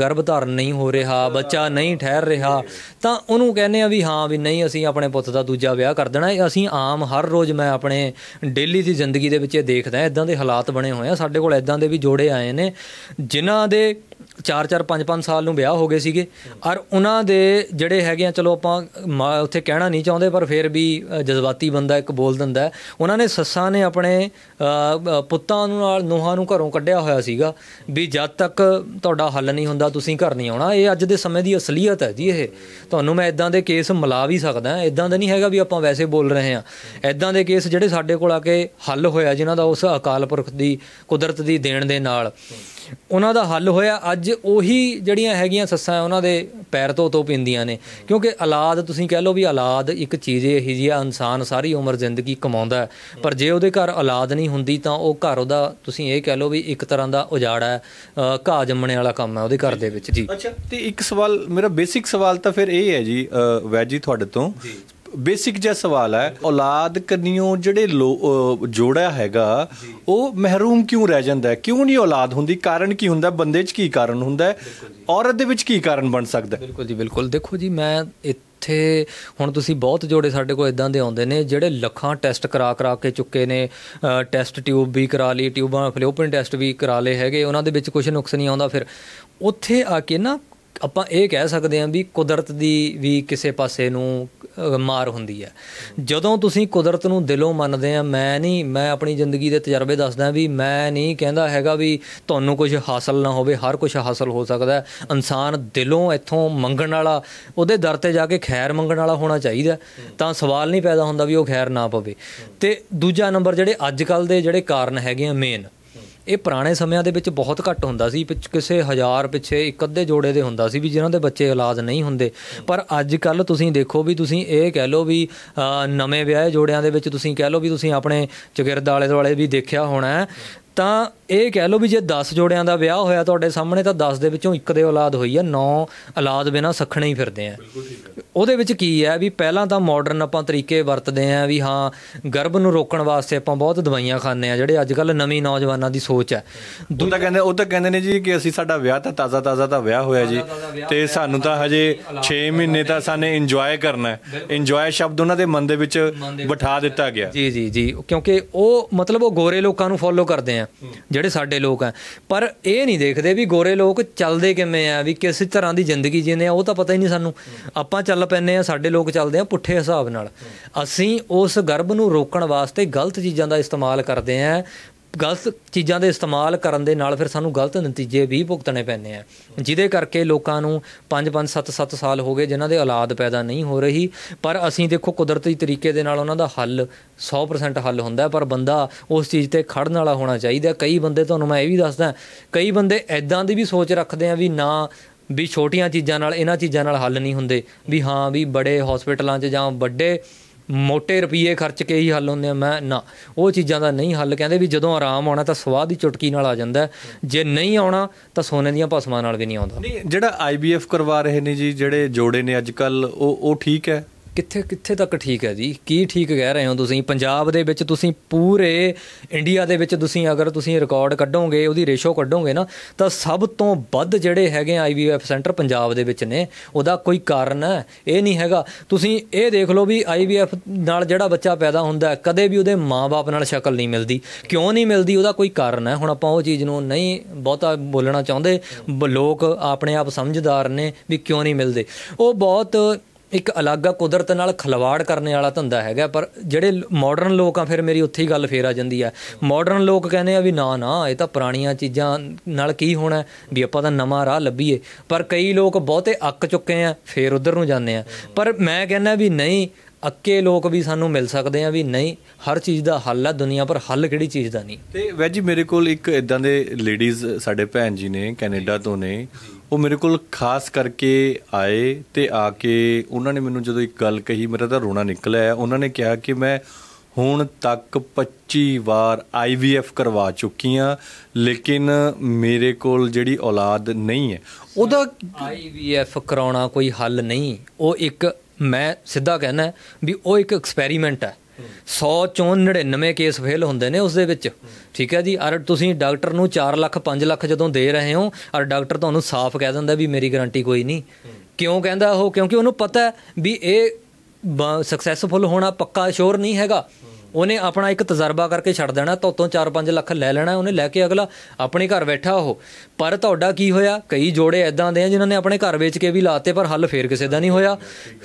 ਗਰਭ ਧਾਰਨ ਨਹੀਂ ਹੋ ਰਿਹਾ ਬੱਚਾ ਨਹੀਂ ਠਹਿਰ ਰਿਹਾ ਤਾਂ ਉਹਨੂੰ ਕਹਿੰਦੇ ਆ ਵੀ ਹਾਂ ਵੀ ਨਹੀਂ ਅਸੀਂ ਆਪਣੇ ਪੁੱਤ ਦਾ ਦੂਜਾ ਵਿਆਹ ਕਰ ਦੇਣਾ ਅਸੀਂ ਆਮ ਹਰ ਰੋਜ਼ ਮੈਂ ਆਪਣੇ ਡੇਲੀ ਦੀ ਜ਼ਿੰਦਗੀ ਦੇ ਵਿੱਚ ਇਹ ਦੇਖਦਾ ਐਦਾਂ ਦੇ ਹਾਲਾਤ ਬਣੇ ਹੋਏ ਆ ਸਾਡੇ ਕੋਲ ਐਦਾਂ ਦੇ ਵੀ ਜੋੜੇ ਆਏ ਨੇ ਜਿਨ੍ਹਾਂ ਦੇ 4-4 5-5 ਸਾਲ ਨੂੰ ਵਿਆਹ ਹੋ ਗਏ ਸੀਗੇ ਔਰ ਉਹਨਾਂ ਦੇ ਜਿਹੜੇ ਹੈਗੇ ਆ ਚਲੋ ਆਪਾਂ ਉੱਥੇ ਕਹਿਣਾ ਨਹੀਂ ਚਾਹੁੰਦੇ ਪਰ ਫਿਰ ਵੀ ਜਜ਼ਬਾਤੀ ਬੰਦਾ ਇੱਕ ਬੋਲ ਦਿੰਦਾ ਉਹਨਾਂ ਨੇ ਸੱਸਾਂ ਨੇ ਆਪਣੇ ਪੁੱਤਾਂ ਨੂੰ ਨਾਲ ਨੋਹਾਂ ਨੂੰ ਘਰੋਂ ਕੱਢਿਆ ਹੋਇਆ ਸੀਗਾ ਵੀ ਜਦ ਤੱਕ ਤੁਹਾਡਾ ਹੱਲ ਨਹੀਂ ਹੁੰਦਾ ਤੁਸੀਂ ਘਰ ਨਹੀਂ ਆਉਣਾ ਇਹ ਅੱਜ ਦੇ ਸਮੇਂ ਦੀ ਅਸਲੀਅਤ ਹੈ ਜੀ ਇਹ ਤੁਹਾਨੂੰ ਮੈਂ ਇਦਾਂ ਦੇ ਕੇਸ ਮਿਲਾ ਵੀ ਸਕਦਾ ਇਦਾਂ ਦਾ ਨਹੀਂ ਹੈਗਾ ਵੀ ਆਪਾਂ ਵੈਸੇ ਬੋਲ ਰਹੇ ਆ ਇਦਾਂ ਦੇ ਕੇਸ ਜਿਹੜੇ ਸਾਡੇ ਕੋਲ ਆ ਕੇ ਹੱਲ ਹੋਇਆ ਜਿਨ੍ਹਾਂ ਦਾ ਉਸ ਅਕਾਲ ਪੁਰਖ ਦੀ ਕੁਦਰਤ ਦੀ ਦੇਣ ਦੇ ਨਾਲ ਉਹਨਾਂ ਦਾ ਹੱਲ ਹੋਇਆ ਅੱਜ ਉਹੀ ਜਿਹੜੀਆਂ ਹੈਗੀਆਂ ਸੱਸਾਂ ਉਹਨਾਂ ਦੇ ਪੈਰ ਤੋਂ ਤੋਂ ਪਿੰਦੀਆਂ ਨੇ ਕਿਉਂਕਿ ਔਲਾਦ ਤੁਸੀਂ ਕਹਿ ਲਓ ਵੀ ਔਲਾਦ ਇੱਕ ਚੀਜ਼ ਇਹ ਹੀ ਜਿਹਾ ਇਨਸਾਨ ਸਾਰੀ ਉਮਰ ਜ਼ਿੰਦਗੀ ਕਮਾਉਂਦਾ ਪਰ ਜੇ ਉਹਦੇ ਘਰ ਔਲਾਦ ਨਹੀਂ ਹੁੰਦੀ ਤਾਂ ਉਹ ਘਰ ਉਹਦਾ ਤੁਸੀਂ ਇਹ ਕਹਿ ਲਓ ਵੀ ਇੱਕ ਤਰ੍ਹਾਂ ਦਾ ਉਜਾੜਾ ਹੈ ਘਾਹ ਜੰਮਣੇ ਵਾਲਾ ਕੰਮ ਹੈ ਉਹਦੇ ਘਰ ਦੇ ਵਿੱਚ ਜੀ ਅੱਛਾ ਤੇ ਇੱਕ ਸਵਾਲ ਮੇਰਾ ਬੇਸਿਕ ਸਵਾਲ ਤਾਂ ਫਿਰ ਇਹ ਹੈ ਜੀ ਵੈਜੀ ਤੁਹਾਡੇ ਤੋਂ ਬੇਸਿਕ ਜਿਹਾ ਸਵਾਲ ਹੈ ਔਲਾਦ ਕਨੀਓ ਜਿਹੜੇ ਜੋੜਾ ਹੈਗਾ ਉਹ ਮਹਿਰੂਮ ਕਿਉਂ ਰਹਿ ਜਾਂਦਾ ਕਿਉਂ ਨਹੀਂ ਔਲਾਦ ਹੁੰਦੀ ਕਾਰਨ ਕੀ ਹੁੰਦਾ ਬੰਦੇ 'ਚ ਕੀ ਕਾਰਨ ਹੁੰਦਾ ਔਰਤ ਦੇ ਵਿੱਚ ਕੀ ਕਾਰਨ ਬਣ ਸਕਦਾ ਬਿਲਕੁਲ ਜੀ ਬਿਲਕੁਲ ਦੇਖੋ ਜੀ ਮੈਂ ਇੱਥੇ ਹੁਣ ਤੁਸੀਂ ਬਹੁਤ ਜੋੜੇ ਸਾਡੇ ਕੋਲ ਇਦਾਂ ਦੇ ਆਉਂਦੇ ਨੇ ਜਿਹੜੇ ਲੱਖਾਂ ਟੈਸਟ ਕਰਾ ਕਰਾ ਕੇ ਚੁੱਕੇ ਨੇ ਟੈਸਟ ਟਿਊਬ ਵੀ ਕਰਾ ਲਈ ਟਿਊਬਾਂ ਫਲੋਪਨ ਟੈਸਟ ਵੀ ਕਰਾ ਲਏ ਹੈਗੇ ਉਹਨਾਂ ਦੇ ਵਿੱਚ ਕੁਝ ਨੁਕਸ ਨਹੀਂ ਆਉਂਦਾ ਫਿਰ ਉੱਥੇ ਆ ਕੇ ਨਾ ਆਪਾਂ ਇਹ ਕਹਿ ਸਕਦੇ ਹਾਂ ਵੀ ਕੁਦਰਤ ਦੀ ਵੀ ਕਿਸੇ ਪਾਸੇ ਨੂੰ ਮਾਰ ਹੁੰਦੀ ਹੈ ਜਦੋਂ ਤੁਸੀਂ ਕੁਦਰਤ ਨੂੰ ਦਿਲੋਂ ਮੰਨਦੇ ਆ ਮੈਂ ਨਹੀਂ ਮੈਂ ਆਪਣੀ ਜ਼ਿੰਦਗੀ ਦੇ ਤਜਰਬੇ ਦੱਸਦਾ ਵੀ ਮੈਂ ਨਹੀਂ ਕਹਿੰਦਾ ਹੈਗਾ ਵੀ ਤੁਹਾਨੂੰ ਕੁਝ ਹਾਸਲ ਨਾ ਹੋਵੇ ਹਰ ਕੁਝ ਹਾਸਲ ਹੋ ਸਕਦਾ ਹੈ ਇਨਸਾਨ ਦਿਲੋਂ ਇੱਥੋਂ ਮੰਗਣ ਵਾਲਾ ਉਹਦੇ ਦਰ ਤੇ ਜਾ ਕੇ ਖੈਰ ਮੰਗਣ ਵਾਲਾ ਹੋਣਾ ਚਾਹੀਦਾ ਤਾਂ ਸਵਾਲ ਨਹੀਂ ਪੈਦਾ ਹੁੰਦਾ ਵੀ ਉਹ ਖੈਰ ਨਾ ਪਵੇ ਤੇ ਦੂਜਾ ਨੰਬਰ ਜਿਹੜੇ ਅੱਜ ਕੱਲ ਦੇ ਜਿਹੜੇ ਕਾਰਨ ਹੈਗੇ ਆ ਮੇਨ ਇਹ ਪੁਰਾਣੇ ਸਮਿਆਂ ਦੇ ਵਿੱਚ ਬਹੁਤ ਘੱਟ ਹੁੰਦਾ ਸੀ ਪਿੱਛ ਕਿਸੇ ਹਜ਼ਾਰ ਪਿੱਛੇ ਇੱਕ ਅੱਧੇ ਜੋੜੇ ਦੇ ਹੁੰਦਾ ਸੀ ਵੀ ਜਿਨ੍ਹਾਂ ਦੇ ਬੱਚੇ ਔਲਾਦ ਨਹੀਂ ਹੁੰਦੇ ਪਰ ਅੱਜ ਕੱਲ ਤੁਸੀਂ ਦੇਖੋ ਵੀ ਤੁਸੀਂ ਇਹ ਕਹਿ ਲਓ ਵੀ ਨਵੇਂ ਵਿਆਹੇ ਜੋੜਿਆਂ ਦੇ ਵਿੱਚ ਤੁਸੀਂ ਕਹਿ ਲਓ ਵੀ ਤੁਸੀਂ ਆਪਣੇ ਚਗਿਰਦ ਵਾਲੇ ਵਾਲੇ ਵੀ ਦੇਖਿਆ ਹੋਣਾ ਤਾਂ ਇਹ ਕਹਿ ਲਓ ਵੀ ਜੇ 10 ਜੋੜਿਆਂ ਦਾ ਵਿਆਹ ਹੋਇਆ ਤੁਹਾਡੇ ਸਾਹਮਣੇ ਤਾਂ 10 ਦੇ ਵਿੱਚੋਂ ਇੱਕ ਦੇ ਔਲਾਦ ਹੋਈ ਆ 9 ਔਲਾਦ ਬਿਨਾ ਸਖਣੇ ਹੀ ਫਿਰਦੇ ਆ ਉਹਦੇ ਵਿੱਚ ਕੀ ਹੈ ਵੀ ਪਹਿਲਾਂ ਤਾਂ ਮਾਡਰਨ ਆਪਾਂ ਤਰੀਕੇ ਵਰਤਦੇ ਆ ਵੀ ਹਾਂ ਗਰਭ ਨੂੰ ਰੋਕਣ ਵਾਸਤੇ ਆਪਾਂ ਬਹੁਤ ਦਵਾਈਆਂ ਖਾਂਦੇ ਆ ਜਿਹੜੇ ਅੱਜ ਕੱਲ ਨਵੀਂ ਨੌਜਵਾਨਾਂ ਦੀ ਸੋਚ ਹੈ ਉਹ ਤਾਂ ਕਹਿੰਦੇ ਉਹ ਤਾਂ ਕਹਿੰਦੇ ਨੇ ਜੀ ਕਿ ਅਸੀਂ ਸਾਡਾ ਵਿਆਹ ਤਾਂ ਤਾਜ਼ਾ ਤਾਜ਼ਾ ਤਾਂ ਵਿਆਹ ਹੋਇਆ ਜੀ ਤੇ ਸਾਨੂੰ ਤਾਂ ਹਜੇ 6 ਮਹੀਨੇ ਤਾਂ ਸਾਨੇ ਇੰਜੋਏ ਕਰਨਾ ਹੈ ਇੰਜੋਏ ਸ਼ਬਦ ਉਹਨਾਂ ਦੇ ਮਨ ਦੇ ਵਿੱਚ ਬਿਠਾ ਦਿੱਤਾ ਗਿਆ ਜੀ ਜੀ ਜੀ ਕਿਉਂਕਿ ਉਹ ਮਤਲਬ ਉਹ ਗੋਰੇ ਲੋਕਾਂ ਨੂੰ ਫੋਲੋ ਕਰਦੇ ਆ ਆ ਜਿਹੜੇ ਸਾਡੇ ਲੋਕ ਆ ਪਰ ਇਹ ਨਹੀਂ ਦੇਖਦੇ ਵੀ ਗੋਰੇ ਲੋਕ ਚੱਲਦੇ ਕਿਵੇਂ ਆ ਵੀ ਕਿਸ ਤਰ੍ਹਾਂ ਦੀ ਜ਼ਿੰਦਗੀ ਜੀਨੇ ਆ ਉਹ ਤਾਂ ਪਤਾ ਹੀ ਨਹੀਂ ਸਾਨੂੰ ਆਪਾਂ ਚੱਲ ਪੈਨੇ ਆ ਸਾਡੇ ਲੋਕ ਚੱਲਦੇ ਆ ਪੁੱਠੇ ਹਿਸਾਬ ਨਾਲ ਅਸੀਂ ਉਸ ਗਰਭ ਨੂੰ ਰੋਕਣ ਵਾਸਤੇ ਗਲਤ ਚੀਜ਼ਾਂ ਦਾ ਇਸਤੇਮਾਲ ਕਰਦੇ ਆ ਗਲਤ ਚੀਜ਼ਾਂ ਦੇ ਇਸਤੇਮਾਲ ਕਰਨ ਦੇ ਨਾਲ ਫਿਰ ਸਾਨੂੰ ਗਲਤ ਨਤੀਜੇ ਵੀ ਭੁਗਤਣੇ ਪੈਂਦੇ ਆ ਜਿਹਦੇ ਕਰਕੇ ਲੋਕਾਂ ਨੂੰ 5 5 7 7 ਸਾਲ ਹੋ ਗਏ ਜਿਨ੍ਹਾਂ ਦੇ ਔਲਾਦ ਪੈਦਾ ਨਹੀਂ ਹੋ ਰਹੀ ਪਰ ਅਸੀਂ ਦੇਖੋ ਕੁਦਰਤੀ ਤਰੀਕੇ ਦੇ ਨਾਲ ਉਹਨਾਂ ਦਾ ਹੱਲ 100% ਹੱਲ ਹੁੰਦਾ ਪਰ ਬੰਦਾ ਉਸ ਚੀਜ਼ ਤੇ ਖੜਨ ਵਾਲਾ ਹੋਣਾ ਚਾਹੀਦਾ ਕਈ ਬੰਦੇ ਤੁਹਾਨੂੰ ਮੈਂ ਇਹ ਵੀ ਦੱਸਦਾ ਕਈ ਬੰਦੇ ਐਦਾਂ ਦੀ ਵੀ ਸੋਚ ਰੱਖਦੇ ਆ ਵੀ ਨਾ ਵੀ ਛੋਟੀਆਂ ਚੀਜ਼ਾਂ ਨਾਲ ਇਹਨਾਂ ਚੀਜ਼ਾਂ ਨਾਲ ਹੱਲ ਨਹੀਂ ਹੁੰਦੇ ਵੀ ਹਾਂ ਵੀ ਬੜੇ ਹਸਪੀਟਲਾਂ 'ਚ ਜਾਂ ਵੱਡੇ ਮੋٹے ਰੁਪਏ ਖਰਚ ਕੇ ਹੀ ਹੱਲ ਹੁੰਦੇ ਆ ਮੈਂ ਨਾ ਉਹ ਚੀਜ਼ਾਂ ਦਾ ਨਹੀਂ ਹੱਲ ਕਹਿੰਦੇ ਵੀ ਜਦੋਂ ਆਰਾਮ ਆਉਣਾ ਤਾਂ ਸਵਾਦ ਦੀ ਚੁਟਕੀ ਨਾਲ ਆ ਜਾਂਦਾ ਜੇ ਨਹੀਂ ਆਉਣਾ ਤਾਂ ਸੋਨੇ ਦੀਆਂ ਪਸਮਾਂ ਨਾਲ ਵੀ ਨਹੀਂ ਆਉਂਦਾ ਨਹੀਂ ਜਿਹੜਾ ਆਈਬੀਐਫ ਕਰਵਾ ਰਹੇ ਨੇ ਜੀ ਜਿਹੜੇ ਜੋੜੇ ਨੇ ਅੱਜ ਕੱਲ ਉਹ ਉਹ ਠੀਕ ਹੈ ਕਿੱਥੇ ਕਿੱਥੇ ਤੱਕ ਠੀਕ ਹੈ ਜੀ ਕੀ ਠੀਕ ਕਹਿ ਰਹੇ ਹੋ ਤੁਸੀਂ ਪੰਜਾਬ ਦੇ ਵਿੱਚ ਤੁਸੀਂ ਪੂਰੇ ਇੰਡੀਆ ਦੇ ਵਿੱਚ ਤੁਸੀਂ ਅਗਰ ਤੁਸੀਂ ਰਿਕਾਰਡ ਕੱਢੋਗੇ ਉਹਦੀ ਰੇਸ਼ੋ ਕੱਢੋਗੇ ਨਾ ਤਾਂ ਸਭ ਤੋਂ ਵੱਧ ਜਿਹੜੇ ਹੈਗੇ ਆਈਵੀਐਫ ਸੈਂਟਰ ਪੰਜਾਬ ਦੇ ਵਿੱਚ ਨੇ ਉਹਦਾ ਕੋਈ ਕਾਰਨ ਹੈ ਇਹ ਨਹੀਂ ਹੈਗਾ ਤੁਸੀਂ ਇਹ ਦੇਖ ਲਓ ਵੀ ਆਈਵੀਐਫ ਨਾਲ ਜਿਹੜਾ ਬੱਚਾ ਪੈਦਾ ਹੁੰਦਾ ਕਦੇ ਵੀ ਉਹਦੇ ਮਾਪੇ ਨਾਲ ਸ਼ਕਲ ਨਹੀਂ ਮਿਲਦੀ ਕਿਉਂ ਨਹੀਂ ਮਿਲਦੀ ਉਹਦਾ ਕੋਈ ਕਾਰਨ ਹੈ ਹੁਣ ਆਪਾਂ ਉਹ ਚੀਜ਼ ਨੂੰ ਨਹੀਂ ਬਹੁਤਾ ਬੋਲਣਾ ਚਾਹੁੰਦੇ ਲੋਕ ਆਪਣੇ ਆਪ ਸਮਝਦਾਰ ਨੇ ਵੀ ਕਿਉਂ ਨਹੀਂ ਮਿਲਦੇ ਉਹ ਬਹੁਤ ਇੱਕ ਅਲੱਗਾ ਕੁਦਰਤ ਨਾਲ ਖਲਵਾੜ ਕਰਨੇ ਵਾਲਾ ਧੰਦਾ ਹੈਗਾ ਪਰ ਜਿਹੜੇ ਮਾਡਰਨ ਲੋਕ ਆ ਫਿਰ ਮੇਰੀ ਉੱਥੇ ਹੀ ਗੱਲ ਫੇਰ ਆ ਜਾਂਦੀ ਆ ਮਾਡਰਨ ਲੋਕ ਕਹਿੰਦੇ ਆ ਵੀ ਨਾ ਨਾ ਇਹ ਤਾਂ ਪੁਰਾਣੀਆਂ ਚੀਜ਼ਾਂ ਨਾਲ ਕੀ ਹੋਣਾ ਵੀ ਆਪਾਂ ਤਾਂ ਨਵਾਂ ਰਾਹ ਲੱਭੀਏ ਪਰ ਕਈ ਲੋਕ ਬਹੁਤੇ ਅੱਕ ਚੁੱਕੇ ਆ ਫੇਰ ਉਧਰ ਨੂੰ ਜਾਂਦੇ ਆ ਪਰ ਮੈਂ ਕਹਿੰਦਾ ਵੀ ਨਹੀਂ ਅੱਕੇ ਲੋਕ ਵੀ ਸਾਨੂੰ ਮਿਲ ਸਕਦੇ ਆ ਵੀ ਨਹੀਂ ਹਰ ਚੀਜ਼ ਦਾ ਹੱਲ ਆ ਦੁਨੀਆ ਪਰ ਹੱਲ ਕਿਹੜੀ ਚੀਜ਼ ਦਾ ਨਹੀਂ ਤੇ ਵੈਜੀ ਮੇਰੇ ਕੋਲ ਇੱਕ ਇਦਾਂ ਦੇ ਲੇਡੀਜ਼ ਸਾਡੇ ਭੈਣ ਜੀ ਨੇ ਕੈਨੇਡਾ ਤੋਂ ਨੇ ਉਹ ਮੇਰੇ ਕੋਲ ਖਾਸ ਕਰਕੇ ਆਏ ਤੇ ਆ ਕੇ ਉਹਨਾਂ ਨੇ ਮੈਨੂੰ ਜਦੋਂ ਇੱਕ ਗੱਲ ਕਹੀ ਮੇਰਾ ਤਾਂ ਰੋਣਾ ਨਿਕਲਿਆ ਉਹਨਾਂ ਨੇ ਕਿਹਾ ਕਿ ਮੈਂ ਹੁਣ ਤੱਕ 25 ਵਾਰ ਆਈਵੀਐਫ ਕਰਵਾ ਚੁੱਕੀ ਆ ਲੇਕਿਨ ਮੇਰੇ ਕੋਲ ਜਿਹੜੀ ਔਲਾਦ ਨਹੀਂ ਹੈ ਉਹਦਾ ਆਈਵੀਐਫ ਕਰਾਉਣਾ ਕੋਈ ਹੱਲ ਨਹੀਂ ਉਹ ਇੱਕ ਮੈਂ ਸਿੱਧਾ ਕਹਿਣਾ ਵੀ ਉਹ ਇੱਕ ਐਕਸਪੈਰੀਮੈਂਟ ਹੈ 100 ਚੋਂ 99 ਕੇਸ ਫੇਲ ਹੁੰਦੇ ਨੇ ਉਸ ਦੇ ਵਿੱਚ ਠੀਕ ਹੈ ਜੀ ਅਰ ਤੁਸੀਂ ਡਾਕਟਰ ਨੂੰ 4 ਲੱਖ 5 ਲੱਖ ਜਦੋਂ ਦੇ ਰਹੇ ਹੋ ਅਰ ਡਾਕਟਰ ਤੁਹਾਨੂੰ ਸਾਫ਼ ਕਹਿ ਦਿੰਦਾ ਵੀ ਮੇਰੀ ਗਾਰੰਟੀ ਕੋਈ ਨਹੀਂ ਕਿਉਂ ਕਹਿੰਦਾ ਉਹ ਕਿਉਂਕਿ ਉਹਨੂੰ ਪਤਾ ਵੀ ਇਹ ਸਕਸੈਸਫੁਲ ਹੋਣਾ ਪੱਕਾ ਸ਼ੋਰ ਨਹੀਂ ਹੈਗਾ ਉਹਨੇ ਆਪਣਾ ਇੱਕ ਤਜਰਬਾ ਕਰਕੇ ਛੱਡ ਦੇਣਾ ਤੋਂ ਤੋਂ 4-5 ਲੱਖ ਲੈ ਲੈਣਾ ਉਹਨੇ ਲੈ ਕੇ ਅਗਲਾ ਆਪਣੇ ਘਰ ਬੈਠਾ ਉਹ ਪਰ ਤੁਹਾਡਾ ਕੀ ਹੋਇਆ ਕਈ ਜੋੜੇ ਐਦਾਂ ਦੇ ਆ ਜਿਨ੍ਹਾਂ ਨੇ ਆਪਣੇ ਘਰ ਵੇਚ ਕੇ ਵੀ ਲਾਤੇ ਪਰ ਹੱਲ ਫੇਰ ਕਿਸੇ ਦਾ ਨਹੀਂ ਹੋਇਆ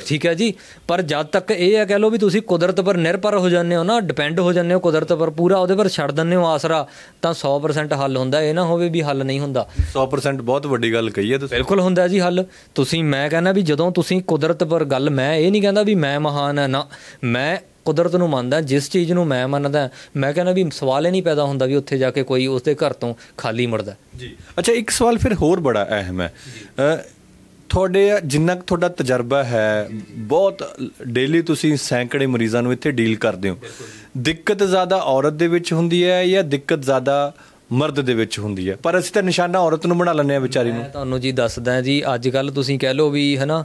ਠੀਕ ਹੈ ਜੀ ਪਰ ਜਦ ਤੱਕ ਇਹ ਆ ਕਹਿ ਲੋ ਵੀ ਤੁਸੀਂ ਕੁਦਰਤ ਪਰ ਨਿਰਭਰ ਹੋ ਜਾਂਦੇ ਹੋ ਨਾ ਡਿਪੈਂਡ ਹੋ ਜਾਂਦੇ ਹੋ ਕੁਦਰਤ ਪਰ ਪੂਰਾ ਉਹਦੇ ਪਰ ਛੱਡ ਦਿੰਦੇ ਹੋ ਆਸਰਾ ਤਾਂ 100% ਹੱਲ ਹੁੰਦਾ ਇਹ ਨਾ ਹੋਵੇ ਵੀ ਹੱਲ ਨਹੀਂ ਹੁੰਦਾ 100% ਬਹੁਤ ਵੱਡੀ ਗੱਲ ਕਹੀ ਹੈ ਤੁਸੀਂ ਬਿਲਕੁਲ ਹੁੰਦਾ ਜੀ ਹੱਲ ਤੁਸੀਂ ਮੈਂ ਕਹਿੰਦਾ ਵੀ ਜਦੋਂ ਤੁਸੀਂ ਕੁਦਰਤ ਪਰ ਗੱਲ ਮੈਂ ਇਹ ਨਹੀਂ ਕਹਿੰਦਾ ਵੀ ਮੈਂ ਮਹਾਨ ਹਾਂ ਨਾ ਮੈਂ ਕੁਦਰਤ ਨੂੰ ਮੰਨਦਾ ਜਿਸ ਚੀਜ਼ ਨੂੰ ਮੈਂ ਮੰਨਦਾ ਮੈਂ ਕਹਿੰਦਾ ਵੀ ਸਵਾਲ ਹੀ ਨਹੀਂ ਪੈਦਾ ਹੁੰਦਾ ਵੀ ਉੱਥੇ ਜਾ ਕੇ ਕੋਈ ਉਸ ਦੇ ਘਰ ਤੋਂ ਖਾਲੀ ਮੁੜਦਾ ਜੀ ਅੱਛਾ ਇੱਕ ਸਵਾਲ ਫਿਰ ਹੋਰ ਬੜਾ ਅਹਿਮ ਹੈ ਤੁਹਾਡੇ ਜਿੰਨਾ ਤੁਹਾਡਾ ਤਜਰਬਾ ਹੈ ਬਹੁਤ ਡੇਲੀ ਤੁਸੀਂ ਸੈਂਕੜੇ ਮਰੀਜ਼ਾਂ ਨੂੰ ਇੱਥੇ ਡੀਲ ਕਰਦੇ ਹੋ ਦਿੱਕਤ ਜ਼ਿਆਦਾ ਔਰਤ ਦੇ ਵਿੱਚ ਹੁੰਦੀ ਹੈ ਜਾਂ ਦਿੱਕਤ ਜ਼ਿਆਦਾ ਮਰਦ ਦੇ ਵਿੱਚ ਹੁੰਦੀ ਹੈ ਪਰ ਅਸੀਂ ਤਾਂ ਨਿਸ਼ਾਨਾ ਔਰਤ ਨੂੰ ਬਣਾ ਲੈਂਦੇ ਆ ਵਿਚਾਰੀ ਨੂੰ ਤੁਹਾਨੂੰ ਜੀ ਦੱਸਦਾ ਜੀ ਅੱਜ ਕੱਲ ਤੁਸੀਂ ਕਹਿ ਲਓ ਵੀ ਹਨਾ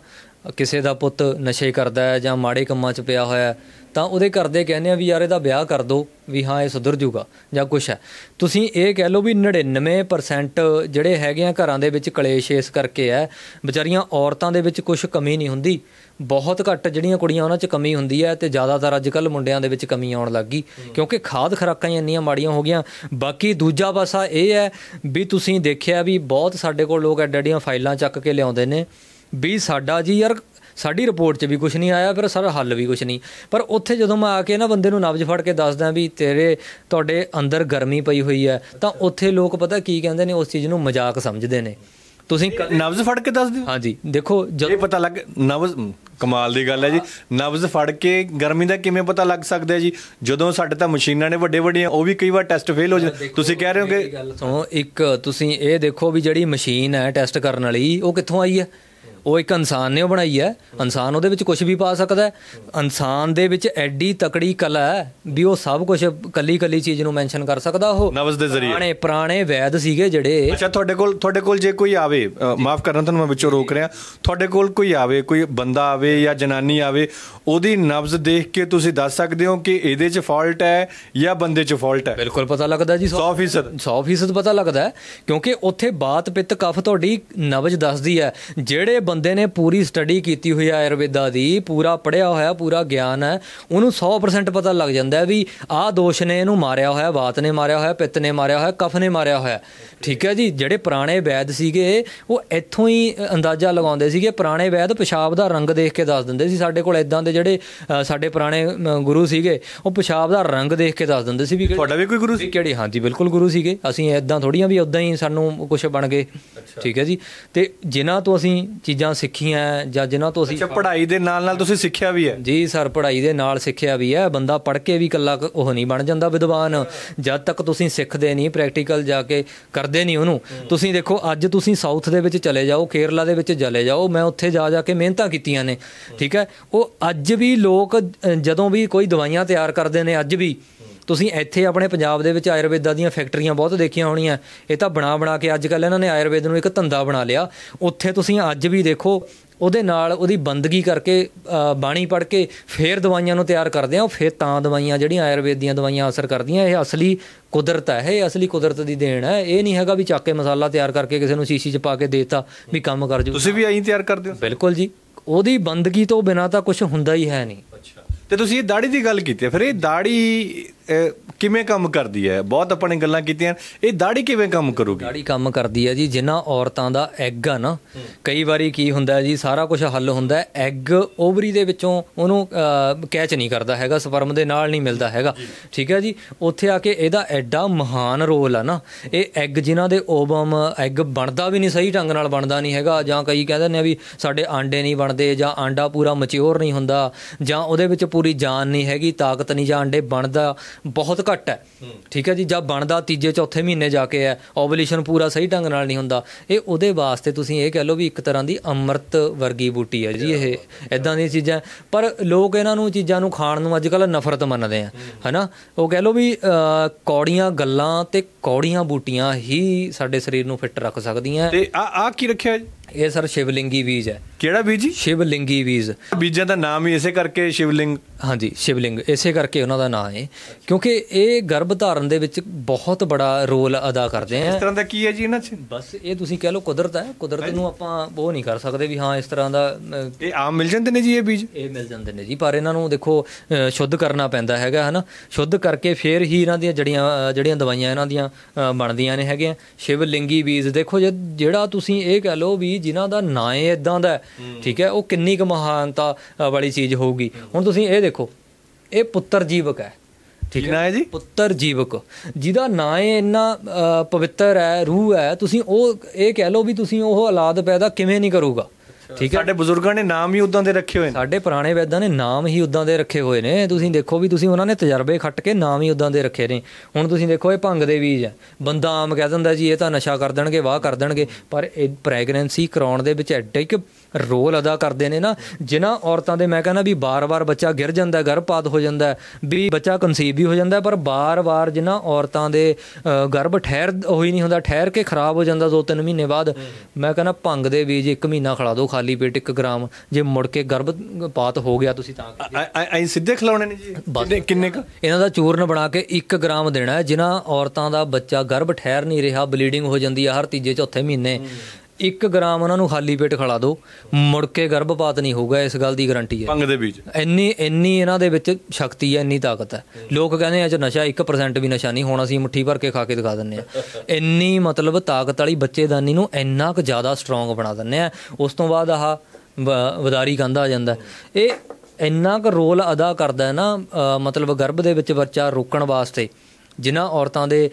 ਕਿਸੇ ਦਾ ਪੁੱਤ ਨਸ਼ੇ ਕਰਦਾ ਹੈ ਜਾਂ ਮਾੜੇ ਕੰਮਾਂ 'ਚ ਪਿਆ ਹੋਇਆ ਹੈ ਤਾਂ ਉਹਦੇ ਘਰ ਦੇ ਕਹਿੰਦੇ ਆ ਵੀ ਯਾਰ ਇਹਦਾ ਵਿਆਹ ਕਰ ਦੋ ਵੀ ਹਾਂ ਇਹ ਸੁਧਰ ਜੂਗਾ ਜਾਂ ਕੁਛ ਹੈ ਤੁਸੀਂ ਇਹ ਕਹਿ ਲਓ ਵੀ 99% ਜਿਹੜੇ ਹੈਗੇ ਆ ਘਰਾਂ ਦੇ ਵਿੱਚ ਕਲੇਸ਼ ਇਸ ਕਰਕੇ ਹੈ ਵਿਚਾਰੀਆਂ ਔਰਤਾਂ ਦੇ ਵਿੱਚ ਕੁਝ ਕਮੀ ਨਹੀਂ ਹੁੰਦੀ ਬਹੁਤ ਘੱਟ ਜਿਹੜੀਆਂ ਕੁੜੀਆਂ ਉਹਨਾਂ 'ਚ ਕਮੀ ਹੁੰਦੀ ਹੈ ਤੇ ਜ਼ਿਆਦਾਤਰ ਅੱਜਕੱਲ ਮੁੰਡਿਆਂ ਦੇ ਵਿੱਚ ਕਮੀ ਆਉਣ ਲੱਗ ਗਈ ਕਿਉਂਕਿ ਖਾਦ ਖਰਾਕਾਂ ਹੀ ਇੰਨੀਆਂ ਮਾੜੀਆਂ ਹੋ ਗਈਆਂ ਬਾਕੀ ਦੂਜਾ ਪਾਸਾ ਇਹ ਹੈ ਵੀ ਤੁਸੀਂ ਦੇਖਿਆ ਵੀ ਬਹੁਤ ਸਾਡੇ ਕੋਲ ਲੋਕ ਡੀਆਂ ਫਾਈਲਾਂ ਚੱਕ ਕੇ ਲਿਆਉਂਦੇ ਨੇ ਵੀ ਸਾਡਾ ਜੀ ਯਾਰ ਸਾਡੀ ਰਿਪੋਰਟ 'ਚ ਵੀ ਕੁਝ ਨਹੀਂ ਆਇਆ ਫਿਰ ਸਰ ਹੱਲ ਵੀ ਕੁਝ ਨਹੀਂ ਪਰ ਉੱਥੇ ਜਦੋਂ ਮੈਂ ਆ ਕੇ ਨਾ ਬੰਦੇ ਨੂੰ ਨਬਜ ਫੜ ਕੇ ਦੱਸਦਾ ਵੀ ਤੇਰੇ ਤੁਹਾਡੇ ਅੰਦਰ ਗਰਮੀ ਪਈ ਹੋਈ ਹੈ ਤਾਂ ਉੱਥੇ ਲੋਕ ਪਤਾ ਕੀ ਕਹਿੰਦੇ ਨੇ ਉਸ ਚੀਜ਼ ਨੂੰ ਮਜ਼ਾਕ ਸਮਝਦੇ ਨੇ ਤੁਸੀਂ ਨਬਜ਼ ਫੜ ਕੇ ਦੱਸ ਦਿਓ ਹਾਂਜੀ ਦੇਖੋ ਇਹ ਪਤਾ ਲੱਗ ਨਬਜ਼ ਕਮਾਲ ਦੀ ਗੱਲ ਹੈ ਜੀ ਨਬਜ਼ ਫੜ ਕੇ ਗਰਮੀ ਦਾ ਕਿਵੇਂ ਪਤਾ ਲੱਗ ਸਕਦਾ ਹੈ ਜੀ ਜਦੋਂ ਸਾਡੇ ਤਾਂ ਮਸ਼ੀਨਾਂ ਨੇ ਵੱਡੇ ਵੱਡੇ ਉਹ ਵੀ ਕਈ ਵਾਰ ਟੈਸਟ ਫੇਲ ਹੋ ਜਾਂਦੇ ਤੁਸੀਂ ਕਹਿ ਰਹੇ ਹੋ ਕਿ ਗੱਲ ਸੁਣੋ ਇੱਕ ਤੁਸੀਂ ਇਹ ਦੇਖੋ ਵੀ ਜਿਹੜੀ ਮਸ਼ੀਨ ਹੈ ਟੈਸਟ ਕਰਨ ਵਾਲੀ ਉਹ ਕਿੱਥੋਂ ਆਈ ਹੈ ਉਹ ਇੱਕ ਇਨਸਾਨ ਨੇ ਉਹ ਬਣਾਈ ਹੈ ਇਨਸਾਨ ਉਹਦੇ ਵਿੱਚ ਕੁਝ ਵੀ ਪਾ ਸਕਦਾ ਹੈ ਇਨਸਾਨ ਦੇ ਵਿੱਚ ਐਡੀ ਤਕੜੀ ਕਲਾ ਹੈ ਵੀ ਉਹ ਸਭ ਕੁਝ ਕੱਲੀ ਕੱਲੀ ਚੀਜ਼ ਨੂੰ ਮੈਂਸ਼ਨ ਕਰ ਸਕਦਾ ਉਹ ਨਵਜ ਦੇ ਜ਼ਰੀਏ ਪੁਰਾਣੇ ਪੁਰਾਣੇ ਵੈਦ ਸੀਗੇ ਜਿਹੜੇ ਅੱਛਾ ਤੁਹਾਡੇ ਕੋਲ ਤੁਹਾਡੇ ਕੋਲ ਜੇ ਕੋਈ ਆਵੇ ਮਾਫ ਕਰਨਾ ਤੁਹਾਨੂੰ ਮੈਂ ਵਿੱਚੋਂ ਰੋਕ ਰਿਹਾ ਤੁਹਾਡੇ ਕੋਲ ਕੋਈ ਆਵੇ ਕੋਈ ਬੰਦਾ ਆਵੇ ਜਾਂ ਜਨਾਨੀ ਆਵੇ ਉਹਦੀ ਨਬਜ਼ ਦੇਖ ਕੇ ਤੁਸੀਂ ਦੱਸ ਸਕਦੇ ਹੋ ਕਿ ਇਹਦੇ 'ਚ ਫਾਲਟ ਹੈ ਜਾਂ ਬੰਦੇ 'ਚ ਫਾਲਟ ਹੈ ਬਿਲਕੁਲ ਪਤਾ ਲੱਗਦਾ ਜੀ 100% 100% ਪਤਾ ਲੱਗਦਾ ਕਿਉਂਕਿ ਉੱਥੇ ਬਾਤ ਪਿੱਤ ਕਫ ਤੁਹਾਡੀ ਨਬਜ਼ ਦੱਸਦੀ ਹੈ ਜਿਹੜੇ ਬੰਦੇ ਨੇ ਪੂਰੀ ਸਟੱਡੀ ਕੀਤੀ ਹੋਈ ਹੈ ਆਯੁਰਵੇਦਾ ਦੀ ਪੂਰਾ ਪੜਿਆ ਹੋਇਆ ਪੂਰਾ ਗਿਆਨ ਹੈ ਉਹਨੂੰ 100% ਪਤਾ ਲੱਗ ਜਾਂਦਾ ਹੈ ਵੀ ਆਹ ਦੋਸ਼ ਨੇ ਇਹਨੂੰ ਮਾਰਿਆ ਹੋਇਆ ਵਾਤ ਨੇ ਮਾਰਿਆ ਹੋਇਆ ਪਿੱਤ ਨੇ ਮਾਰਿਆ ਹੋਇਆ ਕਫ ਨੇ ਮਾਰਿਆ ਹੋਇਆ ਠੀਕ ਹੈ ਜੀ ਜਿਹੜੇ ਪੁਰਾਣੇ ਵੈਦ ਸੀਗੇ ਉਹ ਇੱਥੋਂ ਹੀ ਅੰਦਾਜ਼ਾ ਲਗਾਉਂਦੇ ਸੀਗੇ ਪੁਰਾਣੇ ਵੈਦ ਪਿਸ਼ਾਬ ਦਾ ਰੰਗ ਦੇਖ ਕੇ ਦੱਸ ਦਿੰਦੇ ਸੀ ਸਾਡੇ ਕੋਲ ਇਦਾਂ ਦੇ ਜਿਹੜੇ ਸਾਡੇ ਪੁਰਾਣੇ ਗੁਰੂ ਸੀਗੇ ਉਹ ਪਿਸ਼ਾਬ ਦਾ ਰੰਗ ਦੇਖ ਕੇ ਦੱਸ ਦਿੰਦੇ ਸੀ ਵੀ ਤੁਹਾਡਾ ਵੀ ਕੋਈ ਗੁਰੂ ਸੀ ਕਿਹੜੇ ਹਾਂਜੀ ਬਿਲਕੁਲ ਗੁਰੂ ਸੀਗੇ ਅਸੀਂ ਇਦਾਂ ਥੋੜੀਆਂ ਵੀ ਉਦਾਂ ਹੀ ਸਾਨੂੰ ਕੁਝ ਬਣ ਗਏ ਠੀਕ ਹੈ ਜੀ ਤੇ ਜਿਨ੍ਹਾਂ ਤੋਂ ਅਸੀਂ ਚੀਜ਼ਾਂ ਸਿੱਖੀਆਂ ਜਾਂ ਜਿਨ੍ਹਾਂ ਤੋਂ ਅਸੀਂ ਅੱਛਾ ਪੜ੍ਹਾਈ ਦੇ ਨਾਲ ਨਾਲ ਤੁਸੀਂ ਸਿੱਖਿਆ ਵੀ ਹੈ ਜੀ ਸਰ ਪੜ੍ਹਾਈ ਦੇ ਨਾਲ ਸਿੱਖਿਆ ਵੀ ਹੈ ਬੰਦਾ ਪੜ੍ਹ ਕੇ ਵੀ ਕੱਲਾ ਉਹ ਨਹੀਂ ਬਣ ਜਾਂਦਾ ਵਿਦਵਾਨ ਜਦ ਤੱਕ ਤੁਸੀਂ ਸਿੱਖਦੇ ਨਹੀਂ ਪ੍ਰੈਕਟੀਕਲ ਜਾ ਕੇ ਕਰਦੇ ਨਹੀਂ ਉਹਨੂੰ ਤੁਸੀਂ ਦੇਖੋ ਅੱਜ ਤੁਸੀਂ ਸਾਊਥ ਦੇ ਵਿੱਚ ਚਲੇ ਜਾਓ ਕੇਰਲਾ ਦੇ ਵਿੱਚ ਚਲੇ ਜਾਓ ਮੈਂ ਉੱਥੇ ਜਾ ਜਾ ਕੇ ਮਿਹਨਤਾਂ ਕੀਤੀਆਂ ਨੇ ਠੀਕ ਹੈ ਉਹ ਅੱਜ ਵੀ ਲੋਕ ਜਦੋਂ ਵੀ ਕੋਈ ਦਵਾਈਆਂ ਤਿਆਰ ਕਰਦੇ ਨੇ ਅੱਜ ਵੀ ਤੁਸੀਂ ਇੱਥੇ ਆਪਣੇ ਪੰਜਾਬ ਦੇ ਵਿੱਚ ਆਯੁਰਵੇਦਾ ਦੀਆਂ ਫੈਕਟਰੀਆਂ ਬਹੁਤ ਦੇਖੀਆਂ ਹੋਣੀਆਂ ਇਹ ਤਾਂ ਬਣਾ ਬਣਾ ਕੇ ਅੱਜ ਕੱਲ ਇਹਨਾਂ ਨੇ ਆਯੁਰਵੇਦ ਨੂੰ ਇੱਕ ਧੰਦਾ ਬਣਾ ਲਿਆ ਉੱਥੇ ਤੁਸੀਂ ਅੱਜ ਵੀ ਦੇਖੋ ਉਹਦੇ ਨਾਲ ਉਹਦੀ ਬੰਦਗੀ ਕਰਕੇ ਬਾਣੀ ਪੜ ਕੇ ਫੇਰ ਦਵਾਈਆਂ ਨੂੰ ਤਿਆਰ ਕਰਦੇ ਆ ਉਹ ਫੇਰ ਤਾਂ ਦਵਾਈਆਂ ਜਿਹੜੀਆਂ ਆਯੁਰਵੇਦ ਦੀਆਂ ਦਵਾਈਆਂ ਅਸਰ ਕਰਦੀਆਂ ਇਹ ਅਸਲੀ ਕੁਦਰਤ ਹੈ ਇਹ ਅਸਲੀ ਕੁਦਰਤ ਦੀ ਦੇਣ ਹੈ ਇਹ ਨਹੀਂ ਹੈਗਾ ਵੀ ਚੱਕ ਕੇ ਮਸਾਲਾ ਤਿਆਰ ਕਰਕੇ ਕਿਸੇ ਨੂੰ ਸ਼ੀਸ਼ੀ 'ਚ ਪਾ ਕੇ ਦੇਤਾ ਵੀ ਕੰਮ ਕਰ ਜੂ ਤੁਸੀਂ ਵੀ ਐਂ ਤਿਆਰ ਕਰਦੇ ਹੋ ਬਿਲਕੁਲ ਜੀ ਉਹਦੀ ਬੰਦਗੀ ਤੋਂ ਬਿਨਾ ਤਾਂ ਕੁਝ ਹੁੰਦਾ ਹੀ ਹੈ ਨਹੀਂ ਅੱਛਾ ਤੇ ਤੁਸੀਂ ਇਹ ਦਾੜੀ ਦੀ ਗੱਲ ਕੀਤੀ ਫਿਰ ਇਹ ਦਾੜੀ ਕਿਵੇਂ ਕੰਮ ਕਰਦੀ ਹੈ ਬਹੁਤ ਆਪਾਂ ਨੇ ਗੱਲਾਂ ਕੀਤੀਆਂ ਇਹ ਦਾੜੀ ਕਿਵੇਂ ਕੰਮ ਕਰੂਗੀ ਦਾੜੀ ਕੰਮ ਕਰਦੀ ਹੈ ਜੀ ਜਿਨ੍ਹਾਂ ਔਰਤਾਂ ਦਾ ਐਗ ਆ ਨਾ ਕਈ ਵਾਰੀ ਕੀ ਹੁੰਦਾ ਜੀ ਸਾਰਾ ਕੁਝ ਹੱਲ ਹੁੰਦਾ ਐਗ ਓਵਰੀ ਦੇ ਵਿੱਚੋਂ ਉਹਨੂੰ ਕੈਚ ਨਹੀਂ ਕਰਦਾ ਹੈਗਾ ਸਪਰਮ ਦੇ ਨਾਲ ਨਹੀਂ ਮਿਲਦਾ ਹੈਗਾ ਠੀਕ ਹੈ ਜੀ ਉੱਥੇ ਆ ਕੇ ਇਹਦਾ ਐਡਾ ਮਹਾਨ ਰੋਲ ਆ ਨਾ ਇਹ ਐਗ ਜਿਨ੍ਹਾਂ ਦੇ ਓਵਮ ਐਗ ਬਣਦਾ ਵੀ ਨਹੀਂ ਸਹੀ ਢੰਗ ਨਾਲ ਬਣਦਾ ਨਹੀਂ ਹੈਗਾ ਜਾਂ ਕਈ ਕਹਿੰਦੇ ਨੇ ਵੀ ਸਾਡੇ ਆਂਡੇ ਨਹੀਂ ਬਣਦੇ ਜਾਂ ਆਂਡਾ ਪੂਰਾ ਮੈਚਿਓਰ ਨਹੀਂ ਹੁੰਦਾ ਜਾਂ ਉਹਦੇ ਵਿੱਚ ਪੂਰੀ ਜਾਨ ਨਹੀਂ ਹੈਗੀ ਤਾਕਤ ਨਹੀਂ ਜਾਂ ਆਂਡੇ ਬਣਦਾ ਬਹੁਤ ਘੱਟ ਹੈ ਠੀਕ ਹੈ ਜੀ ਜਦ ਬਣਦਾ ਤੀਜੇ ਚੌਥੇ ਮਹੀਨੇ ਜਾ ਕੇ ਹੈ ਓਵੂਲੇਸ਼ਨ ਪੂਰਾ ਸਹੀ ਢੰਗ ਨਾਲ ਨਹੀਂ ਹੁੰਦਾ ਇਹ ਉਹਦੇ ਵਾਸਤੇ ਤੁਸੀਂ ਇਹ ਕਹਿ ਲਓ ਵੀ ਇੱਕ ਤਰ੍ਹਾਂ ਦੀ ਅੰਮ੍ਰਿਤ ਵਰਗੀ ਬੂਟੀ ਹੈ ਜੀ ਇਹ ਇਦਾਂ ਦੀਆਂ ਚੀਜ਼ਾਂ ਪਰ ਲੋਕ ਇਹਨਾਂ ਨੂੰ ਚੀਜ਼ਾਂ ਨੂੰ ਖਾਣ ਨੂੰ ਅੱਜ ਕੱਲ ਨਫ਼ਰਤ ਮੰਨਦੇ ਆ ਹਨਾ ਉਹ ਕਹਿ ਲਓ ਵੀ ਕੌੜੀਆਂ ਗੱਲਾਂ ਤੇ ਕੌੜੀਆਂ ਬੂਟੀਆਂ ਹੀ ਸਾਡੇ ਸਰੀਰ ਨੂੰ ਫਿੱਟ ਰੱਖ ਸਕਦੀਆਂ ਤੇ ਆ ਆ ਕੀ ਰੱਖਿਆ ਜੀ ਇਹ ਸਰ ਸ਼ਿਵਲਿੰਗੀ ਬੀਜ ਹੈ ਕਿਹੜਾ ਬੀਜ ਜੀ ਸ਼ਿਵਲਿੰਗੀ ਬੀਜ ਬੀਜਾਂ ਦਾ ਨਾਮ ਹੀ ਇਸੇ ਕਰਕੇ ਸ਼ਿਵਲਿੰਗ ਹਾਂਜੀ ਸ਼ਿਵਲਿੰਗ ਇਸੇ ਕਰਕੇ ਉਹਨਾਂ ਦਾ ਨਾਮ ਹੈ ਕਿਉਂਕਿ ਇਹ ਗਰਭ ਧਾਰਨ ਦੇ ਵਿੱਚ ਬਹੁਤ ਬੜਾ ਰੋਲ ਅਦਾ ਕਰਦੇ ਆ ਇਸ ਤਰ੍ਹਾਂ ਦਾ ਕੀ ਹੈ ਜੀ ਇਹਨਾਂ 'ਚ ਬਸ ਇਹ ਤੁਸੀਂ ਕਹਿ ਲਓ ਕੁਦਰਤ ਹੈ ਕੁਦਰਤ ਨੂੰ ਆਪਾਂ ਉਹ ਨਹੀਂ ਕਰ ਸਕਦੇ ਵੀ ਹਾਂ ਇਸ ਤਰ੍ਹਾਂ ਦਾ ਇਹ ਆਮ ਮਿਲ ਜਾਂਦੇ ਨੇ ਜੀ ਇਹ ਬੀਜ ਇਹ ਮਿਲ ਜਾਂਦੇ ਨੇ ਜੀ ਪਰ ਇਹਨਾਂ ਨੂੰ ਦੇਖੋ ਸ਼ੁੱਧ ਕਰਨਾ ਪੈਂਦਾ ਹੈਗਾ ਹਨਾ ਸ਼ੁੱਧ ਕਰਕੇ ਫੇਰ ਹੀ ਇਹਨਾਂ ਦੀਆਂ ਜੜੀਆਂ ਜਿਹੜੀਆਂ ਦਵਾਈਆਂ ਇਹਨਾਂ ਦੀਆਂ ਬਣਦੀਆਂ ਨੇ ਹੈਗੇ ਸ਼ਿਵਲਿੰਗੀ ਬੀਜ ਦੇਖੋ ਜਿਹੜਾ ਤੁਸੀਂ ਇਹ ਕਹਿ ਲਓ ਵੀ ਜਿਨ੍ਹਾਂ ਦਾ ਨਾਂ ਹੀ ਇਦਾਂ ਦਾ ਠੀਕ ਹੈ ਉਹ ਕਿੰਨੀ ਕੁ ਮਹਾਨਤਾ ਵਾਲੀ ਚੀਜ਼ ਹੋਊਗੀ ਹੁਣ ਤੁਸੀਂ ਇਹ ਦੇਖੋ ਇਹ ਪੁੱਤਰ ਜੀਵਕ ਹੈ ਠੀਕ ਹੈ ਜੀ ਪੁੱਤਰ ਜੀਵਕ ਜਿਹਦਾ ਨਾਂ ਹੀ ਇੰਨਾ ਪਵਿੱਤਰ ਹੈ ਰੂਹ ਹੈ ਤੁਸੀਂ ਉਹ ਇਹ ਕਹਿ ਲਓ ਵੀ ਤੁਸੀਂ ਉਹ ਔਲਾਦ ਪੈਦਾ ਕਿਵੇਂ ਨਹੀਂ ਕਰੋਗਾ ਠੀਕ ਹੈ ਸਾਡੇ ਬਜ਼ੁਰਗਾਂ ਨੇ ਨਾਮ ਹੀ ਉਦਾਂ ਦੇ ਰੱਖੇ ਹੋਏ ਨੇ ਸਾਡੇ ਪੁਰਾਣੇ ਵੈਦਾਂ ਨੇ ਨਾਮ ਹੀ ਉਦਾਂ ਦੇ ਰੱਖੇ ਹੋਏ ਨੇ ਤੁਸੀਂ ਦੇਖੋ ਵੀ ਤੁਸੀਂ ਉਹਨਾਂ ਨੇ ਤਜਰਬੇ ਖੱਟ ਕੇ ਨਾਮ ਹੀ ਉਦਾਂ ਦੇ ਰੱਖੇ ਨੇ ਹੁਣ ਤੁਸੀਂ ਦੇਖੋ ਇਹ ਭੰਗ ਦੇ ਬੀਜ ਹੈ ਬੰਦਾ ਆਮ ਕਹਿ ਦਿੰਦਾ ਜੀ ਇਹ ਤਾਂ ਨਸ਼ਾ ਕਰ ਦੇਣਗੇ ਵਾਹ ਕਰ ਦੇਣਗੇ ਪਰ ਇਹ ਪ੍ਰੈਗਨੈਂਸੀ ਕਰਾਉਣ ਦੇ ਵਿੱਚ ਐਡਾ ਇੱਕ ਰੋਲ ਅਦਾ ਕਰਦੇ ਨੇ ਨਾ ਜਿਨ੍ਹਾਂ ਔਰਤਾਂ ਦੇ ਮੈਂ ਕਹਿੰਦਾ ਵੀ ਬਾਰ-ਬਾਰ ਬੱਚਾ ਗਿਰ ਜਾਂਦਾ ਗਰਭਪਾਤ ਹੋ ਜਾਂਦਾ ਵੀ ਬੱਚਾ ਕਨਸੀਵ ਵੀ ਹੋ ਜਾਂਦਾ ਪਰ ਬਾਰ-ਬਾਰ ਜਿਨ੍ਹਾਂ ਔਰਤਾਂ ਦੇ ਗਰਭ ਠਹਿਰ ਹੋਈ ਨਹੀਂ ਹੁੰਦਾ ਠਹਿਰ ਕੇ ਖਰਾਬ ਹੋ ਜਾਂਦਾ 2-3 ਮਹੀਨੇ ਬਾਅਦ ਮੈਂ ਕਹਿੰਦਾ ਭੰਗ ਦੇ ਬੀਜ 1 ਮਹੀਨਾ ਖਲਾ ਦਿਓ ਖਾਲੀ ਪੇਟ 1 ਗ੍ਰਾਮ ਜੇ ਮੁੜ ਕੇ ਗਰਭਪਾਤ ਹੋ ਗਿਆ ਤੁਸੀਂ ਤਾਂ ਆਈ ਸਿੱਧੇ ਖਲਾਉਣੇ ਨੇ ਜੀ ਕਿੰਨੇ ਇਹਨਾਂ ਦਾ ਚੂਰਨ ਬਣਾ ਕੇ 1 ਗ੍ਰਾਮ ਦੇਣਾ ਹੈ ਜਿਨ੍ਹਾਂ ਔਰਤਾਂ ਦਾ ਬੱਚਾ ਗਰਭ ਠਹਿਰ ਨਹੀਂ ਰਿਹਾ ਬਲੀਡਿੰਗ ਹੋ ਜਾਂਦੀ ਹੈ ਹਰ ਤੀਜੇ ਚੌਥੇ ਮਹੀਨੇ 1 ਗ੍ਰਾਮ ਉਹਨਾਂ ਨੂੰ ਖਾਲੀ ਪੇਟ ਖਿਲਾ ਦਿਓ ਮੁੜ ਕੇ ਗਰਭਪਾਤ ਨਹੀਂ ਹੋਊਗਾ ਇਸ ਗੱਲ ਦੀ ਗਾਰੰਟੀ ਹੈ ਭੰਗ ਦੇ ਵਿੱਚ ਇੰਨੀ ਇੰਨੀ ਇਹਨਾਂ ਦੇ ਵਿੱਚ ਸ਼ਕਤੀ ਹੈ ਇੰਨੀ ਤਾਕਤ ਹੈ ਲੋਕ ਕਹਿੰਦੇ ਆ ਜੇ ਨਸ਼ਾ 1% ਵੀ ਨਸ਼ਾ ਨਹੀਂ ਹੋਣਾ ਸੀ ਮੁੱਠੀ ਭਰ ਕੇ ਖਾ ਕੇ ਦਿਖਾ ਦਿੰਨੇ ਆ ਇੰਨੀ ਮਤਲਬ ਤਾਕਤ ਵਾਲੀ ਬੱਚੇਦਾਨੀ ਨੂੰ ਇੰਨਾ ਕੁ ਜ਼ਿਆਦਾ ਸਟਰੋਂਗ ਬਣਾ ਦਿੰਨੇ ਆ ਉਸ ਤੋਂ ਬਾਅਦ ਆਹ ਵਦਾਰੀ ਕੰਦਾ ਆ ਜਾਂਦਾ ਇਹ ਇੰਨਾ ਕੁ ਰੋਲ ਅਦਾ ਕਰਦਾ ਹੈ ਨਾ ਮਤਲਬ ਗਰਭ ਦੇ ਵਿੱਚ ਬੱਚਾ ਰੋਕਣ ਵਾਸਤੇ ਜਿਨ੍ਹਾਂ ਔਰਤਾਂ ਦੇ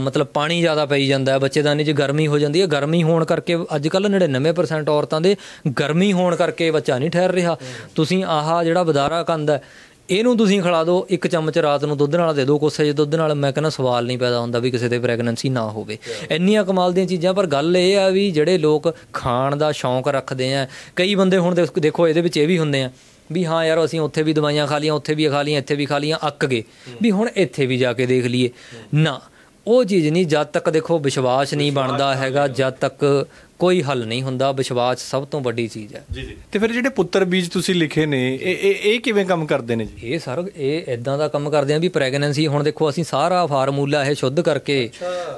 ਮਤਲਬ ਪਾਣੀ ਜ਼ਿਆਦਾ ਪਈ ਜਾਂਦਾ ਹੈ ਬੱਚੇਦਾਨੀ 'ਚ ਗਰਮੀ ਹੋ ਜਾਂਦੀ ਹੈ ਗਰਮੀ ਹੋਣ ਕਰਕੇ ਅੱਜ ਕੱਲ 99% ਔਰਤਾਂ ਦੇ ਗਰਮੀ ਹੋਣ ਕਰਕੇ ਬੱਚਾ ਨਹੀਂ ਠਹਿਰ ਰਿਹਾ ਤੁਸੀਂ ਆਹ ਜਿਹੜਾ ਬਦਾਰਾ ਕੰਦ ਹੈ ਇਹਨੂੰ ਤੁਸੀਂ ਖਿਲਾ ਦਿਓ ਇੱਕ ਚਮਚ ਰਾਤ ਨੂੰ ਦੁੱਧ ਨਾਲ ਦੇ ਦਿਓ ਕੋਸੇ ਜੇ ਦੁੱਧ ਨਾਲ ਮੈਂ ਕਹਿੰਦਾ ਸਵਾਲ ਨਹੀਂ ਪੈਦਾ ਹੁੰਦਾ ਵੀ ਕਿਸੇ ਦੇ ਪ੍ਰੈਗਨੈਂਸੀ ਨਾ ਹੋਵੇ ਇੰਨੀਆਂ ਕਮਾਲ ਦੀਆਂ ਚੀਜ਼ਾਂ ਪਰ ਗੱਲ ਇਹ ਆ ਵੀ ਜਿਹੜੇ ਲੋਕ ਖਾਣ ਦਾ ਸ਼ੌਂਕ ਰੱਖਦੇ ਆ ਕਈ ਬੰਦੇ ਹੁਣ ਦੇਖੋ ਇਹਦੇ ਵਿੱਚ ਇਹ ਵੀ ਹੁੰਦੇ ਆ ਵੀ ਹਾਂ ਯਾਰ ਅਸੀਂ ਉੱਥੇ ਵੀ ਦਵਾਈਆਂ ਖਾ ਲੀਆਂ ਉੱਥੇ ਵੀ ਖਾ ਲੀਆਂ ਇੱਥੇ ਵੀ ਖਾ ਲੀਆਂ ਅੱਕ ਗਏ ਵੀ ਹੁਣ ਇੱਥੇ ਵੀ ਜਾ ਕੇ ਦੇਖ ਲਈਏ ਨਾ ਉਹ ਚੀਜ਼ ਨਹੀਂ ਜਦ ਤੱਕ ਦੇਖੋ ਵਿਸ਼ਵਾਸ ਨਹੀਂ ਬਣਦਾ ਹੈਗਾ ਜਦ ਤੱਕ ਕੋਈ ਹੱਲ ਨਹੀਂ ਹੁੰਦਾ ਵਿਸ਼ਵਾਸ ਸਭ ਤੋਂ ਵੱਡੀ ਚੀਜ਼ ਹੈ ਜੀ ਜੀ ਤੇ ਫਿਰ ਜਿਹੜੇ ਪੁੱਤਰ ਬੀਜ ਤੁਸੀਂ ਲਿਖੇ ਨੇ ਇਹ ਇਹ ਇਹ ਕਿਵੇਂ ਕੰਮ ਕਰਦੇ ਨੇ ਜੀ ਇਹ ਸਰ ਇਹ ਇਦਾਂ ਦਾ ਕੰਮ ਕਰਦੇ ਆ ਵੀ ਪ੍ਰੈਗਨੈਂਸੀ ਹੁਣ ਦੇਖੋ ਅਸੀਂ ਸਾਰਾ ਫਾਰਮੂਲਾ ਇਹ ਸ਼ੁੱਧ ਕਰਕੇ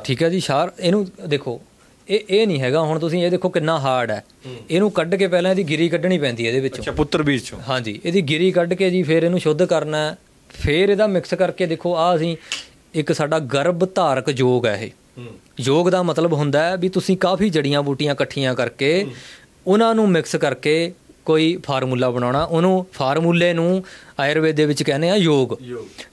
ਠੀਕ ਹੈ ਜੀ ਸਾਰ ਇਹਨੂੰ ਦੇਖੋ ਇਹ ਇਹ ਨਹੀਂ ਹੈਗਾ ਹੁਣ ਤੁਸੀਂ ਇਹ ਦੇਖੋ ਕਿੰਨਾ ਹਾਰਡ ਹੈ ਇਹਨੂੰ ਕੱਢ ਕੇ ਪਹਿਲਾਂ ਇਹਦੀ ਗਿਰੀ ਕੱਢਣੀ ਪੈਂਦੀ ਹੈ ਇਹਦੇ ਵਿੱਚੋਂ ਅੱਛਾ ਪੁੱਤਰ ਬੀਜ ਚੋਂ ਹਾਂਜੀ ਇਹਦੀ ਗਿਰੀ ਕੱਢ ਕੇ ਜੀ ਫਿਰ ਇਹਨੂੰ ਸ਼ੁੱਧ ਕਰਨਾ ਫਿਰ ਇਹਦਾ ਮਿਕਸ ਕਰਕੇ ਦੇਖੋ ਆ ਅਸੀਂ ਇੱਕ ਸਾਡਾ ਗਰਭ ਧਾਰਕ ਯੋਗ ਹੈ ਇਹ ਯੋਗ ਦਾ ਮਤਲਬ ਹੁੰਦਾ ਹੈ ਵੀ ਤੁਸੀਂ ਕਾਫੀ ਜੜੀਆਂ ਬੂਟੀਆਂ ਇਕੱਠੀਆਂ ਕਰਕੇ ਉਹਨਾਂ ਨੂੰ ਮਿਕਸ ਕਰਕੇ ਕੋਈ ਫਾਰਮੂਲਾ ਬਣਾਉਣਾ ਉਹਨੂੰ ਫਾਰਮੂਲੇ ਨੂੰ ਆਯੁਰਵੇਦ ਦੇ ਵਿੱਚ ਕਹਿੰਦੇ ਆ ਯੋਗ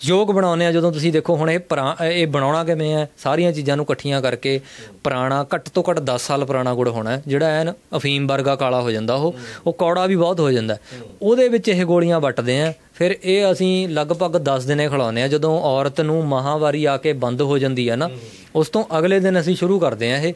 ਯੋਗ ਬਣਾਉਨੇ ਆ ਜਦੋਂ ਤੁਸੀਂ ਦੇਖੋ ਹੁਣ ਇਹ ਇਹ ਬਣਾਉਣਾ ਕਿਵੇਂ ਆ ਸਾਰੀਆਂ ਚੀਜ਼ਾਂ ਨੂੰ ਇਕੱਠੀਆਂ ਕਰਕੇ ਪੁਰਾਣਾ ਘੱਟ ਤੋਂ ਘੱਟ 10 ਸਾਲ ਪੁਰਾਣਾ ਗੁੜ ਹੋਣਾ ਜਿਹੜਾ ਐਨ ਅਫੀਮ ਵਰਗਾ ਕਾਲਾ ਹੋ ਜਾਂਦਾ ਉਹ ਉਹ ਕੌੜਾ ਵੀ ਬਹੁਤ ਹੋ ਜਾਂਦਾ ਉਹਦੇ ਵਿੱਚ ਇਹ ਗੋਲੀਆਂ ਵੱਟਦੇ ਆ ਫਿਰ ਇਹ ਅਸੀਂ ਲਗਭਗ 10 ਦਿਨੇ ਖਿਲਾਉਨੇ ਆ ਜਦੋਂ ਔਰਤ ਨੂੰ ਮਹਾਵਾਰੀ ਆ ਕੇ ਬੰਦ ਹੋ ਜਾਂਦੀ ਆ ਨਾ ਉਸ ਤੋਂ ਅਗਲੇ ਦਿਨ ਅਸੀਂ ਸ਼ੁਰੂ ਕਰਦੇ ਆ ਇਹ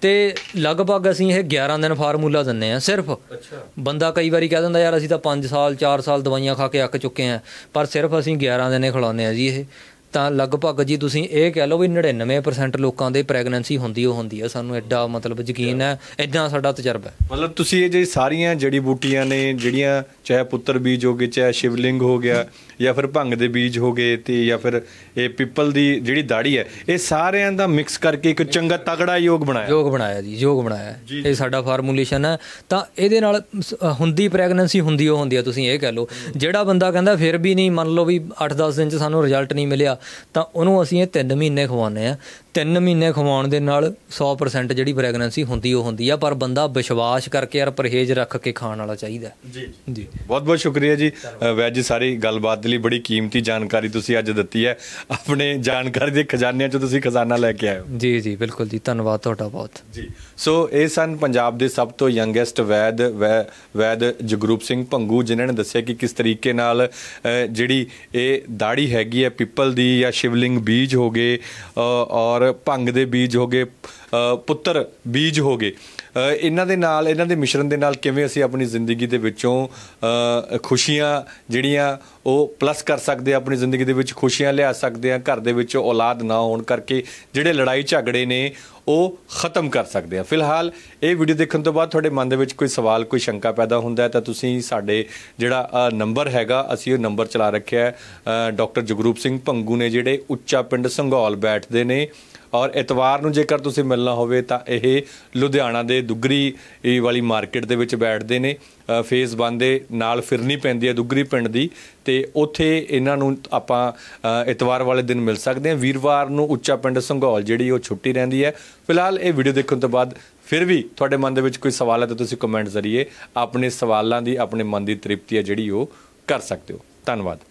ਤੇ ਲਗਭਗ ਅਸੀਂ ਇਹ 11 ਦਿਨ ਫਾਰਮੂਲਾ ਦਿੰਨੇ ਆ ਸਿਰਫ ਅੱਛਾ ਬੰਦਾ ਕਈ ਵਾਰੀ ਕਹਿ ਦਿੰਦਾ ਯਾਰ ਅਸੀਂ ਤਾਂ 5 ਸਾਲ 4 ਸਾਲ ਦਵਾਈਆਂ ਖਾ ਕੇ ਅੱਕ ਚੁੱਕੇ ਆ ਪਰ ਸਿਰਫ ਅਸੀਂ 11 ਦਿਨੇ ਖਿਲਾਉਂਦੇ ਆ ਜੀ ਇਹ ਤਾਂ ਲਗਭਗ ਜੀ ਤੁਸੀਂ ਇਹ ਕਹਿ ਲਓ ਵੀ 99% ਲੋਕਾਂ ਦੇ ਪ੍ਰੈਗਨੈਂਸੀ ਹੁੰਦੀ ਉਹ ਹੁੰਦੀ ਆ ਸਾਨੂੰ ਐਡਾ ਮਤਲਬ ਯਕੀਨ ਹੈ ਐਡਾ ਸਾਡਾ ਤਜਰਬਾ ਹੈ ਮਤਲਬ ਤੁਸੀਂ ਇਹ ਜਿਹੜੀ ਸਾਰੀਆਂ ਜੜੀ ਬੂਟੀਆਂ ਨੇ ਜਿਹੜੀਆਂ ਚਾਹੇ ਪੁੱਤਰ ਬੀਜ ਹੋਗੇ ਚਾਹੇ ਸ਼ਿਵਲਿੰਗ ਹੋ ਗਿਆ ਜਾਂ ਫਿਰ ਭੰਗ ਦੇ ਬੀਜ ਹੋ ਗਏ ਤੇ ਜਾਂ ਫਿਰ ਇਹ ਪੀਪਲ ਦੀ ਜਿਹੜੀ ਦਾੜੀ ਹੈ ਇਹ ਸਾਰਿਆਂ ਦਾ ਮਿਕਸ ਕਰਕੇ ਇੱਕ ਚੰਗਾ ਤਗੜਾ ਯੋਗ ਬਣਾਇਆ ਯੋਗ ਬਣਾਇਆ ਜੀ ਯੋਗ ਬਣਾਇਆ ਇਹ ਸਾਡਾ ਫਾਰਮੂਲੇਸ਼ਨ ਹੈ ਤਾਂ ਇਹਦੇ ਨਾਲ ਹੁੰਦੀ ਪ੍ਰੈਗਨੈਂਸੀ ਹੁੰਦੀ ਉਹ ਹੁੰਦੀ ਆ ਤੁਸੀਂ ਇਹ ਕਹਿ ਲਓ ਜਿਹੜਾ ਬੰਦਾ ਕਹਿੰਦਾ ਫਿਰ ਵੀ ਨਹੀਂ ਮੰਨ ਲਓ ਵੀ 8-10 ਦਿਨ ਚ ਸਾਨੂੰ ਰਿਜ਼ਲਟ ਨਹੀਂ ਮਿਲਿਆ ਤਾਂ ਉਹਨੂੰ ਅਸੀਂ ਇਹ 3 ਮਹੀਨੇ ਖਵਾਉਂਦੇ ਆ 3 ਮਹੀਨੇ ਖਵਾਉਣ ਦੇ ਨਾਲ 100% ਜਿਹੜੀ ਪ੍ਰੈਗਨੈਂਸੀ ਹੁੰਦੀ ਉਹ ਹੁੰਦੀ ਆ ਪਰ ਬੰਦਾ ਵਿਸ਼ਵਾਸ ਕਰਕੇ ਔਰ ਪਰਹੇਜ਼ ਰੱਖ ਕੇ ਖਾਣ ਵਾਲਾ ਚਾਹੀਦਾ ਜੀ ਜੀ ਬਹੁਤ ਬਹੁਤ ਸ਼ੁਕਰੀਆ ਜੀ ਵੈਜ ਸਾਰੀ ਗੱਲਬਾਤ ਦੇ ਲਈ ਬੜੀ ਕੀਮਤੀ ਜਾਣਕਾਰੀ ਤੁਸੀਂ ਅੱਜ ਦਿੱਤੀ ਹੈ ਆਪਣੇ ਜਾਣਕਾਰੀ ਦੇ ਖਜ਼ਾਨਿਆਂ 'ਚ ਤੁਸੀਂ ਖਜ਼ਾਨਾ ਲੈ ਕੇ ਆਏ ਹੋ ਜੀ ਜੀ ਬਿਲਕੁਲ ਜੀ ਧੰਨਵਾਦ ਤੁਹਾਡਾ ਬਹੁਤ ਜੀ ਸੋ ਇਹ ਸਨ ਪੰਜਾਬ ਦੇ ਸਭ ਤੋਂ ਯੰਗੇਸਟ ਵੈਦ ਵੈਦ ਜਗਰੂਪ ਸਿੰਘ ਭੰਗੂ ਜਿਨ੍ਹਾਂ ਨੇ ਦੱਸਿਆ ਕਿ ਕਿਸ ਤਰੀਕੇ ਨਾਲ ਜਿਹੜੀ ਇਹ ਦਾੜੀ ਹੈਗੀ ਹੈ ਪੀਪਲ ਦੀ ਜਾਂ ਸ਼ਿਵਲਿੰਗ ਬੀਜ ਹੋਗੇ ਔਰ ਭੰਗ ਦੇ ਬੀਜ ਹੋਗੇ ਪੁੱਤਰ ਬੀਜ ਹੋਗੇ ਇਹਨਾਂ ਦੇ ਨਾਲ ਇਹਨਾਂ ਦੇ ਮਿਸ਼ਰਣ ਦੇ ਨਾਲ ਕਿਵੇਂ ਅਸੀਂ ਆਪਣੀ ਜ਼ਿੰਦਗੀ ਦੇ ਵਿੱਚੋਂ ਖੁਸ਼ੀਆਂ ਜਿਹੜੀਆਂ ਉਹ ਪਲੱਸ ਕਰ ਸਕਦੇ ਆ ਆਪਣੀ ਜ਼ਿੰਦਗੀ ਦੇ ਵਿੱਚ ਖੁਸ਼ੀਆਂ ਲਿਆ ਸਕਦੇ ਆ ਘਰ ਦੇ ਵਿੱਚ ਔਲਾਦ ਨਾ ਹੋਣ ਕਰਕੇ ਜਿਹੜੇ ਲੜਾਈ ਝਗੜੇ ਨੇ ਉਹ ਖਤਮ ਕਰ ਸਕਦੇ ਆ ਫਿਲਹਾਲ ਇਹ ਵੀਡੀਓ ਦੇਖਣ ਤੋਂ ਬਾਅਦ ਤੁਹਾਡੇ ਮਨ ਦੇ ਵਿੱਚ ਕੋਈ ਸਵਾਲ ਕੋਈ ਸ਼ੰਕਾ ਪੈਦਾ ਹੁੰਦਾ ਤਾਂ ਤੁਸੀਂ ਸਾਡੇ ਜਿਹੜਾ ਨੰਬਰ ਹੈਗਾ ਅਸੀਂ ਉਹ ਨੰਬਰ ਚਲਾ ਰੱਖਿਆ ਹੈ ਡਾਕਟਰ ਜਗਰੂਪ ਸਿੰਘ ਭੰਗੂ ਨੇ ਜਿਹੜੇ ਉੱਚਾ ਪਿੰਡ ਸੰਘੌਲ ਬੈਠਦੇ ਨੇ ਔਰ ਐਤਵਾਰ ਨੂੰ ਜੇਕਰ ਤੁਸੀਂ ਮਿਲਣਾ ਹੋਵੇ ਤਾਂ ਇਹ ਲੁਧਿਆਣਾ ਦੇ ਦੁੱਗਰੀ ਵਾਲੀ ਮਾਰਕੀਟ ਦੇ ਵਿੱਚ ਬੈਠਦੇ ਨੇ ਫੇਸ ਬੰਦੇ ਨਾਲ ਫਿਰਨੀ ਪੈਂਦੀ ਹੈ ਦੁੱਗਰੀ ਪਿੰਡ ਦੀ ਤੇ ਉੱਥੇ ਇਹਨਾਂ ਨੂੰ ਆਪਾਂ ਐਤਵਾਰ ਵਾਲੇ ਦਿਨ ਮਿਲ ਸਕਦੇ ਹਾਂ ਵੀਰਵਾਰ ਨੂੰ ਉੱਚਾ ਪਿੰਡ ਸੰਘੌਲ ਜਿਹੜੀ ਉਹ ਛੁੱਟੀ ਰਹਿੰਦੀ ਹੈ ਫਿਲਹਾਲ ਇਹ ਵੀਡੀਓ ਦੇਖਣ ਤੋਂ ਬਾਅਦ ਫਿਰ ਵੀ ਤੁਹਾਡੇ ਮਨ ਦੇ ਵਿੱਚ ਕੋਈ ਸਵਾਲ ਹੈ ਤਾਂ ਤੁਸੀਂ ਕਮੈਂਟ ਜ਼ਰੀਏ ਆਪਣੇ ਸਵਾਲਾਂ ਦੀ ਆਪਣੇ ਮਨ ਦੀ ਤ੍ਰਿਪਤੀ ਹੈ ਜਿਹੜੀ ਉਹ ਕਰ ਸਕਦੇ ਹੋ ਧੰਨਵਾਦ